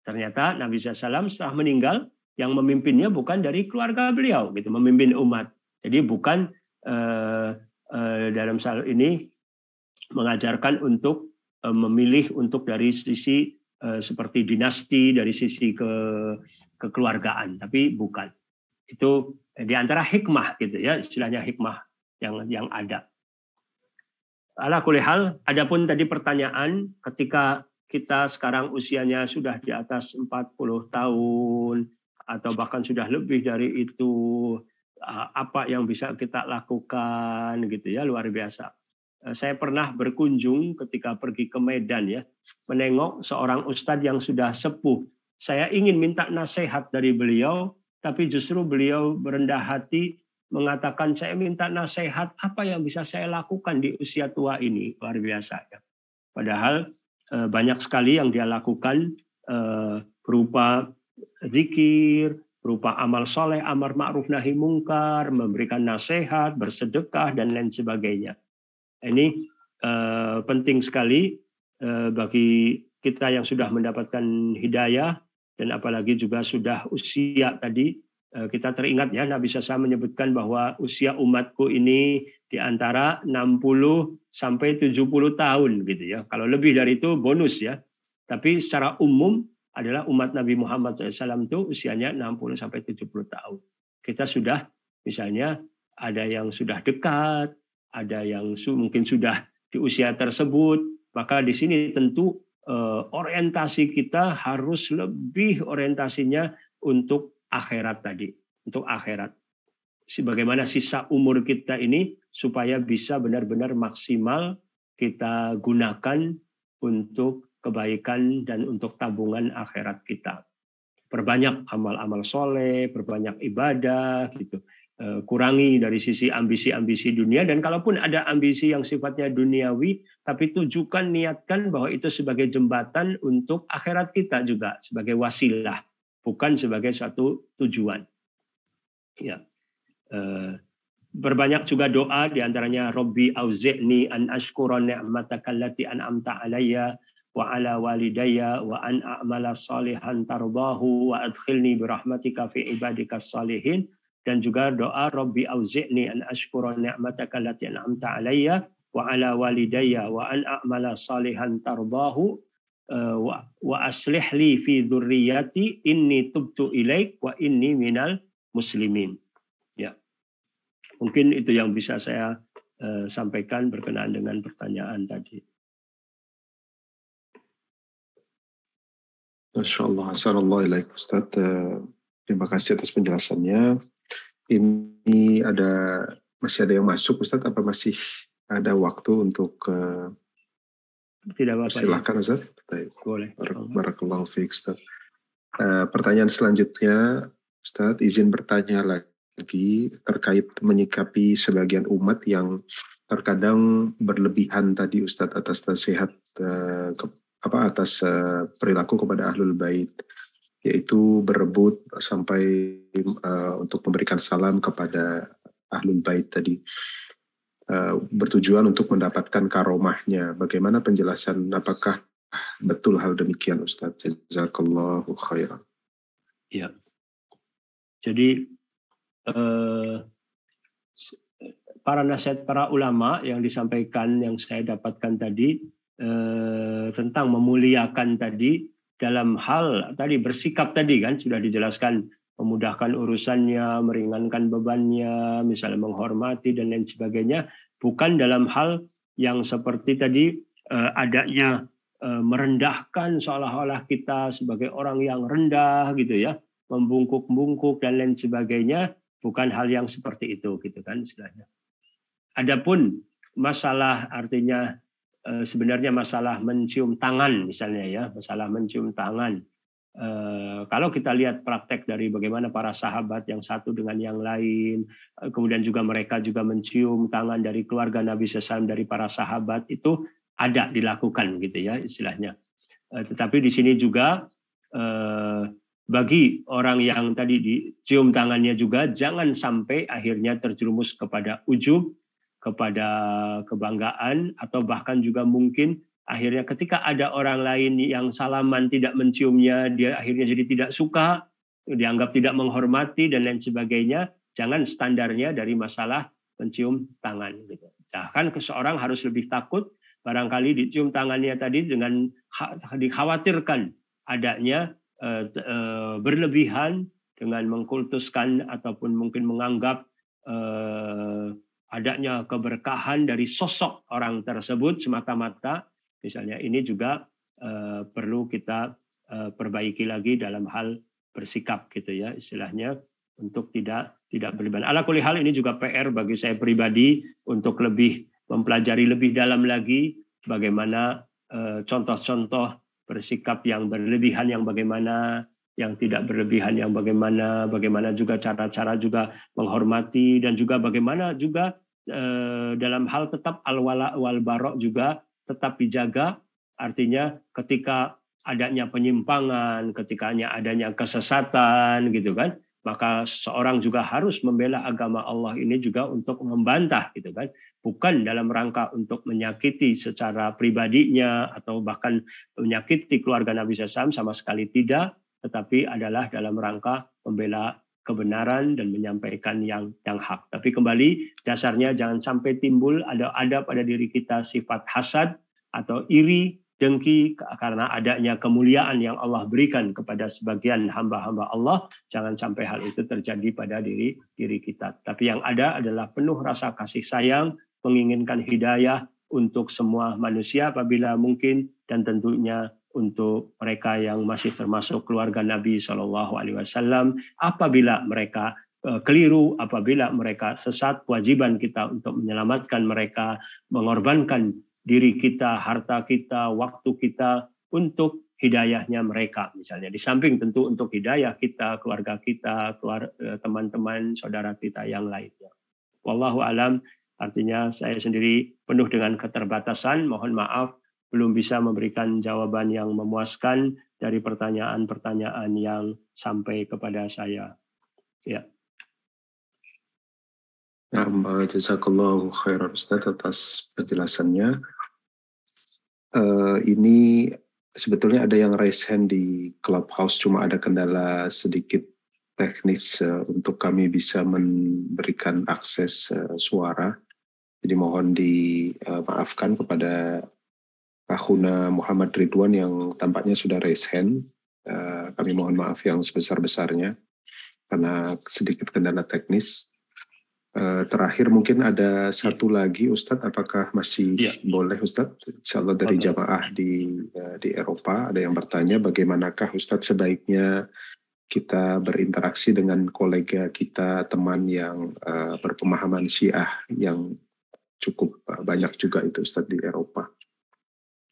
Ternyata Nabi SAW setelah meninggal yang memimpinnya bukan dari keluarga beliau, gitu, memimpin umat. Jadi bukan eh, eh, dalam hal ini mengajarkan untuk eh, memilih untuk dari sisi eh, seperti dinasti, dari sisi ke kekeluargaan, tapi bukan. Itu eh, di antara hikmah gitu ya, istilahnya hikmah yang yang ada. Ala kulihal, adapun tadi pertanyaan ketika kita sekarang usianya sudah di atas 40 tahun atau bahkan sudah lebih dari itu apa yang bisa kita lakukan gitu ya luar biasa. Eh, saya pernah berkunjung ketika pergi ke Medan ya, menengok seorang ustadz yang sudah sepuh. Saya ingin minta nasihat dari beliau, tapi justru beliau berendah hati mengatakan saya minta nasihat apa yang bisa saya lakukan di usia tua ini luar biasa ya. Padahal eh, banyak sekali yang dia lakukan eh, berupa zikir, berupa amal soleh, amar ma'ruf nahi mungkar, memberikan nasihat, bersedekah dan lain sebagainya. Ini eh, penting sekali bagi kita yang sudah mendapatkan hidayah dan apalagi juga sudah usia tadi Eh, kita teringat ya Nabi Sasa menyebutkan bahwa usia umatku ini di antara 60 sampai 70 tahun gitu ya. Kalau lebih dari itu bonus ya. Tapi secara umum adalah umat Nabi Muhammad SAW itu usianya 60 sampai 70 tahun. Kita sudah misalnya ada yang sudah dekat, ada yang mungkin sudah di usia tersebut, maka di sini tentu eh, orientasi kita harus lebih orientasinya untuk akhirat tadi, untuk akhirat. Bagaimana sisa umur kita ini supaya bisa benar-benar maksimal kita gunakan untuk kebaikan dan untuk tabungan akhirat kita. Perbanyak amal-amal soleh, perbanyak ibadah, gitu. E, kurangi dari sisi ambisi-ambisi dunia dan kalaupun ada ambisi yang sifatnya duniawi, tapi tujukan niatkan bahwa itu sebagai jembatan untuk akhirat kita juga sebagai wasilah bukan sebagai satu tujuan. Ya. Eh, berbanyak juga doa diantaranya Robbi auzi'ni an ashkura ni'mataka allati an'amta alayya wa ala walidayya wa an a'mala salihan tarbahu wa adkhilni birahmatika fi ibadika salihin dan juga doa Robbi auzi'ni an ashkura ni'mataka allati an'amta alayya wa ala walidayya wa an a'mala salihan tarbahu Eh, wa aslih li fi dzurriyyati inni tubtu ilaik wa inni minal muslimin. Ya. Mungkin itu yang bisa saya uh, sampaikan berkenaan dengan pertanyaan tadi. Masya Allah, Assalamualaikum Ustaz. Eh, terima kasih atas penjelasannya. Ini ada masih ada yang masuk Ustaz, apa masih ada waktu untuk uh, tidak apa-apa. Silahkan ya. Ustaz. Boleh. Barakallahu fiik Ustaz. Uh, pertanyaan selanjutnya Ustaz izin bertanya lagi terkait menyikapi sebagian umat yang terkadang berlebihan tadi Ustadz atas nasihat eh, apa atas eh, perilaku kepada ahlul bait yaitu berebut sampai untuk memberikan salam kepada ahlul bait tadi Eh, bertujuan untuk mendapatkan karomahnya. Bagaimana penjelasan apakah betul hal demikian Ustaz? Jazakallahu khairan. Ya. Jadi eh, para nasihat para ulama yang disampaikan yang saya dapatkan tadi eh, tentang memuliakan tadi dalam hal tadi bersikap tadi kan sudah dijelaskan memudahkan urusannya, meringankan bebannya, misalnya menghormati dan lain sebagainya, bukan dalam hal yang seperti tadi eh, adanya eh, merendahkan seolah-olah kita sebagai orang yang rendah gitu ya, membungkuk-bungkuk dan lain sebagainya, bukan hal yang seperti itu gitu kan istilahnya. Adapun masalah artinya eh, sebenarnya masalah mencium tangan misalnya ya, masalah mencium tangan Eh, kalau kita lihat praktek dari bagaimana para sahabat yang satu dengan yang lain, eh, kemudian juga mereka juga mencium tangan dari keluarga Nabi Sesam dari para sahabat itu ada dilakukan gitu ya istilahnya. Eh, tetapi di sini juga bagi orang yang tadi dicium tangannya juga jangan sampai akhirnya terjerumus kepada ujub, kepada kebanggaan atau bahkan juga mungkin Akhirnya ketika ada orang lain yang salaman tidak menciumnya, dia akhirnya jadi tidak suka, dianggap tidak menghormati dan lain sebagainya. Jangan standarnya dari masalah mencium tangan. Gitu. Bahkan seorang harus lebih takut barangkali dicium tangannya tadi dengan dikhawatirkan adanya eh, eh, berlebihan dengan mengkultuskan ataupun mungkin menganggap eh, adanya keberkahan dari sosok orang tersebut semata-mata Misalnya ini juga eh, perlu kita eh, perbaiki lagi dalam hal bersikap gitu ya istilahnya untuk tidak tidak berlebihan. Ala kuli hal ini juga PR bagi saya pribadi untuk lebih mempelajari lebih dalam lagi bagaimana eh, contoh-contoh bersikap yang berlebihan yang bagaimana yang tidak berlebihan yang bagaimana, bagaimana juga cara-cara juga menghormati dan juga bagaimana juga dalam hal tetap alwala barok juga tetap dijaga, artinya ketika adanya penyimpangan, ketika adanya kesesatan gitu kan, maka seorang juga harus membela agama Allah ini juga untuk membantah gitu kan, bukan dalam rangka untuk menyakiti secara pribadinya atau bahkan menyakiti keluarga Nabi SAW sama sekali tidak, tetapi adalah dalam rangka membela kebenaran dan menyampaikan yang yang hak. Tapi kembali dasarnya jangan sampai timbul ada ada pada diri kita sifat hasad atau iri, dengki karena adanya kemuliaan yang Allah berikan kepada sebagian hamba-hamba Allah, jangan sampai hal itu terjadi pada diri diri kita. Tapi yang ada adalah penuh rasa kasih sayang, menginginkan hidayah untuk semua manusia apabila mungkin dan tentunya untuk mereka yang masih termasuk keluarga Nabi Shallallahu Alaihi Wasallam apabila mereka eh, keliru apabila mereka sesat kewajiban kita untuk menyelamatkan mereka mengorbankan diri kita harta kita waktu kita untuk hidayahnya mereka misalnya di samping tentu untuk hidayah kita keluarga kita eh, teman-teman saudara kita yang lainnya wallahu alam artinya saya sendiri penuh dengan keterbatasan mohon maaf belum bisa memberikan jawaban yang memuaskan dari pertanyaan-pertanyaan yang sampai kepada saya. Ya. Ya, jazakallahu khairan Ustaz atas penjelasannya. Uh, ini sebetulnya ada yang raise hand di Clubhouse, cuma ada kendala sedikit teknis uh, untuk kami bisa memberikan akses uh, suara. Jadi mohon dimaafkan uh, kepada Kahuna Muhammad Ridwan yang tampaknya sudah raise hand. Eh, kami mohon maaf yang sebesar-besarnya karena sedikit kendala teknis. Eh, terakhir mungkin ada satu iya. lagi Ustadz, apakah masih ya. boleh Ustadz? Insya Allah dari jamaah di eh, di Eropa ada yang bertanya bagaimanakah Ustadz sebaiknya kita berinteraksi dengan kolega kita, teman yang berpemahaman Syiah yang cukup banyak juga itu Ustadz di Eropa.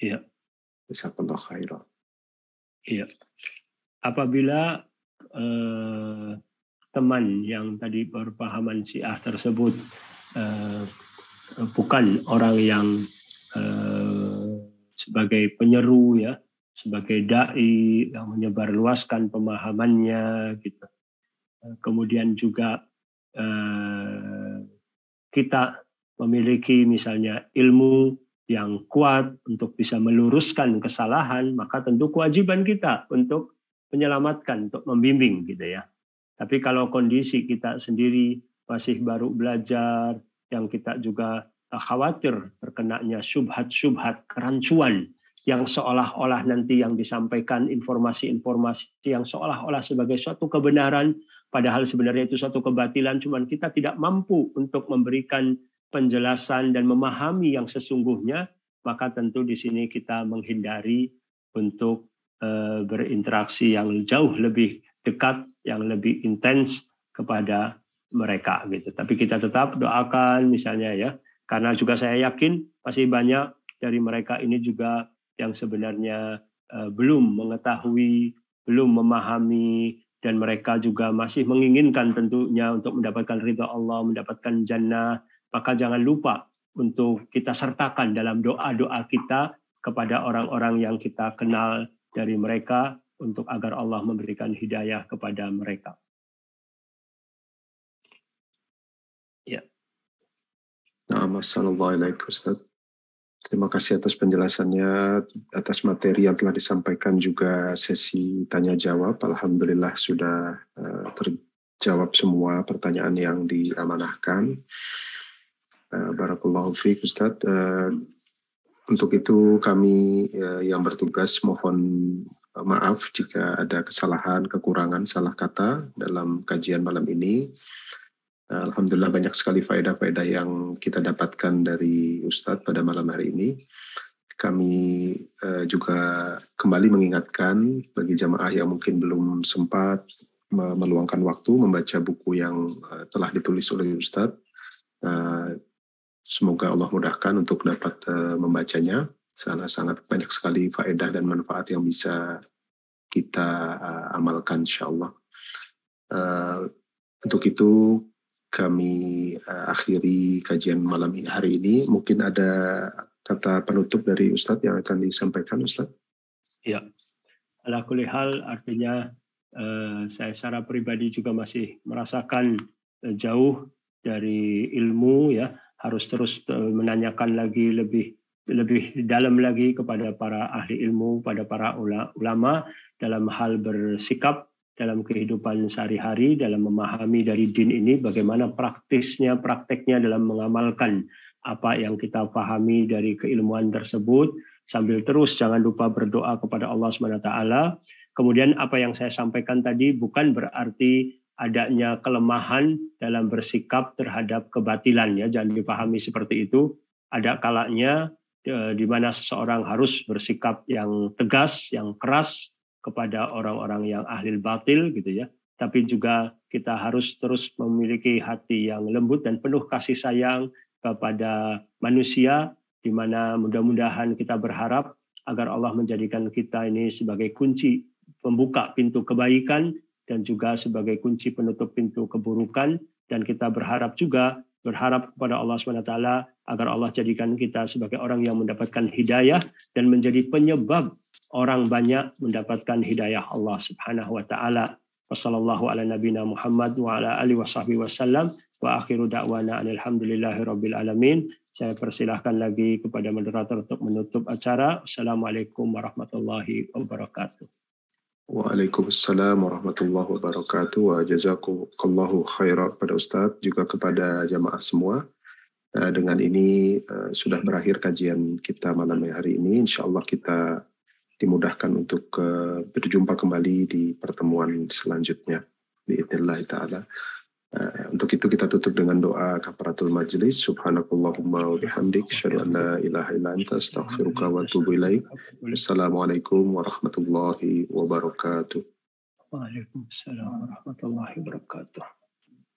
Iya. Jazakallah khairan. Iya. Apabila eh, teman yang tadi berpahaman Syiah tersebut eh, bukan orang yang eh, sebagai penyeru ya, sebagai dai yang menyebarluaskan pemahamannya gitu. Eh, kemudian juga eh, kita memiliki misalnya ilmu yang kuat untuk bisa meluruskan kesalahan, maka tentu kewajiban kita untuk menyelamatkan, untuk membimbing gitu ya. Tapi kalau kondisi kita sendiri masih baru belajar, yang kita juga khawatir terkenanya subhat-subhat kerancuan yang seolah-olah nanti yang disampaikan informasi-informasi yang seolah-olah sebagai suatu kebenaran padahal sebenarnya itu suatu kebatilan cuman kita tidak mampu untuk memberikan penjelasan dan memahami yang sesungguhnya, maka tentu di sini kita menghindari untuk eh, berinteraksi yang jauh lebih dekat, yang lebih intens kepada mereka gitu. Tapi kita tetap doakan misalnya ya, karena juga saya yakin masih banyak dari mereka ini juga yang sebenarnya eh, belum mengetahui, belum memahami dan mereka juga masih menginginkan tentunya untuk mendapatkan ridha Allah, mendapatkan jannah, maka jangan lupa untuk kita sertakan dalam doa-doa kita kepada orang-orang yang kita kenal dari mereka untuk agar Allah memberikan hidayah kepada mereka. Ya. Nah, Assalamualaikum Ustaz. Terima kasih atas penjelasannya, atas materi yang telah disampaikan juga sesi tanya jawab. Alhamdulillah sudah eh, terjawab semua pertanyaan yang diamanahkan. Barakallahu fiik Ustaz. Eh, untuk itu kami eh, yang bertugas mohon maaf jika ada kesalahan, kekurangan, salah kata dalam kajian malam ini. Eh, Alhamdulillah banyak sekali faedah-faedah yang kita dapatkan dari Ustadz pada malam hari ini. Kami juga kembali mengingatkan bagi jamaah yang mungkin belum sempat meluangkan waktu membaca buku yang telah ditulis oleh Ustadz. Semoga Allah mudahkan untuk dapat eh, membacanya. Sangat sangat banyak sekali faedah dan manfaat yang bisa kita eh, amalkan insya Allah. Eh, untuk itu kami akhiri kajian malam hari ini. Mungkin ada kata penutup dari Ustadz yang akan disampaikan Ustadz. Ya, ala hal artinya saya secara pribadi juga masih merasakan jauh dari ilmu ya harus terus eh, menanyakan lagi lebih lebih dalam lagi kepada para ahli ilmu, pada para ulama dalam hal bersikap dalam kehidupan sehari-hari, dalam memahami dari din ini bagaimana praktisnya, prakteknya dalam mengamalkan apa yang kita pahami dari keilmuan tersebut sambil terus jangan lupa berdoa kepada Allah Subhanahu wa taala. Kemudian apa yang saya sampaikan tadi bukan berarti adanya kelemahan dalam bersikap terhadap kebatilan ya jangan dipahami seperti itu ada kalanya e, di mana seseorang harus bersikap yang tegas yang keras kepada orang-orang yang ahli batil gitu ya tapi juga kita harus terus memiliki hati yang lembut dan penuh kasih sayang kepada manusia di mana mudah-mudahan kita berharap agar Allah menjadikan kita ini sebagai kunci pembuka pintu kebaikan dan juga sebagai kunci penutup pintu keburukan dan kita berharap juga berharap kepada Allah SWT agar Allah jadikan kita sebagai orang yang mendapatkan hidayah dan menjadi penyebab orang banyak mendapatkan hidayah Allah Subhanahu wa taala. Wassalamualaikum warahmatullahi wabarakatuh. Waalaikumsalam warahmatullahi wabarakatuh. Wa jazakumullahu khairat pada Ustadz, juga kepada jamaah semua. Eh, dengan ini eh, sudah berakhir kajian kita malam hari ini. Insya Allah kita dimudahkan untuk eh, berjumpa kembali di pertemuan selanjutnya. Biidnillahi ta'ala. Uh, untuk itu kita tutup dengan doa kafaratul Majlis Subhanakallahumma wa bihamdik asyhadu an la ilaha illa anta astaghfiruka wa atubu ilaik. Assalamualaikum warahmatullahi wabarakatuh. Waalaikumsalam warahmatullahi wabarakatuh.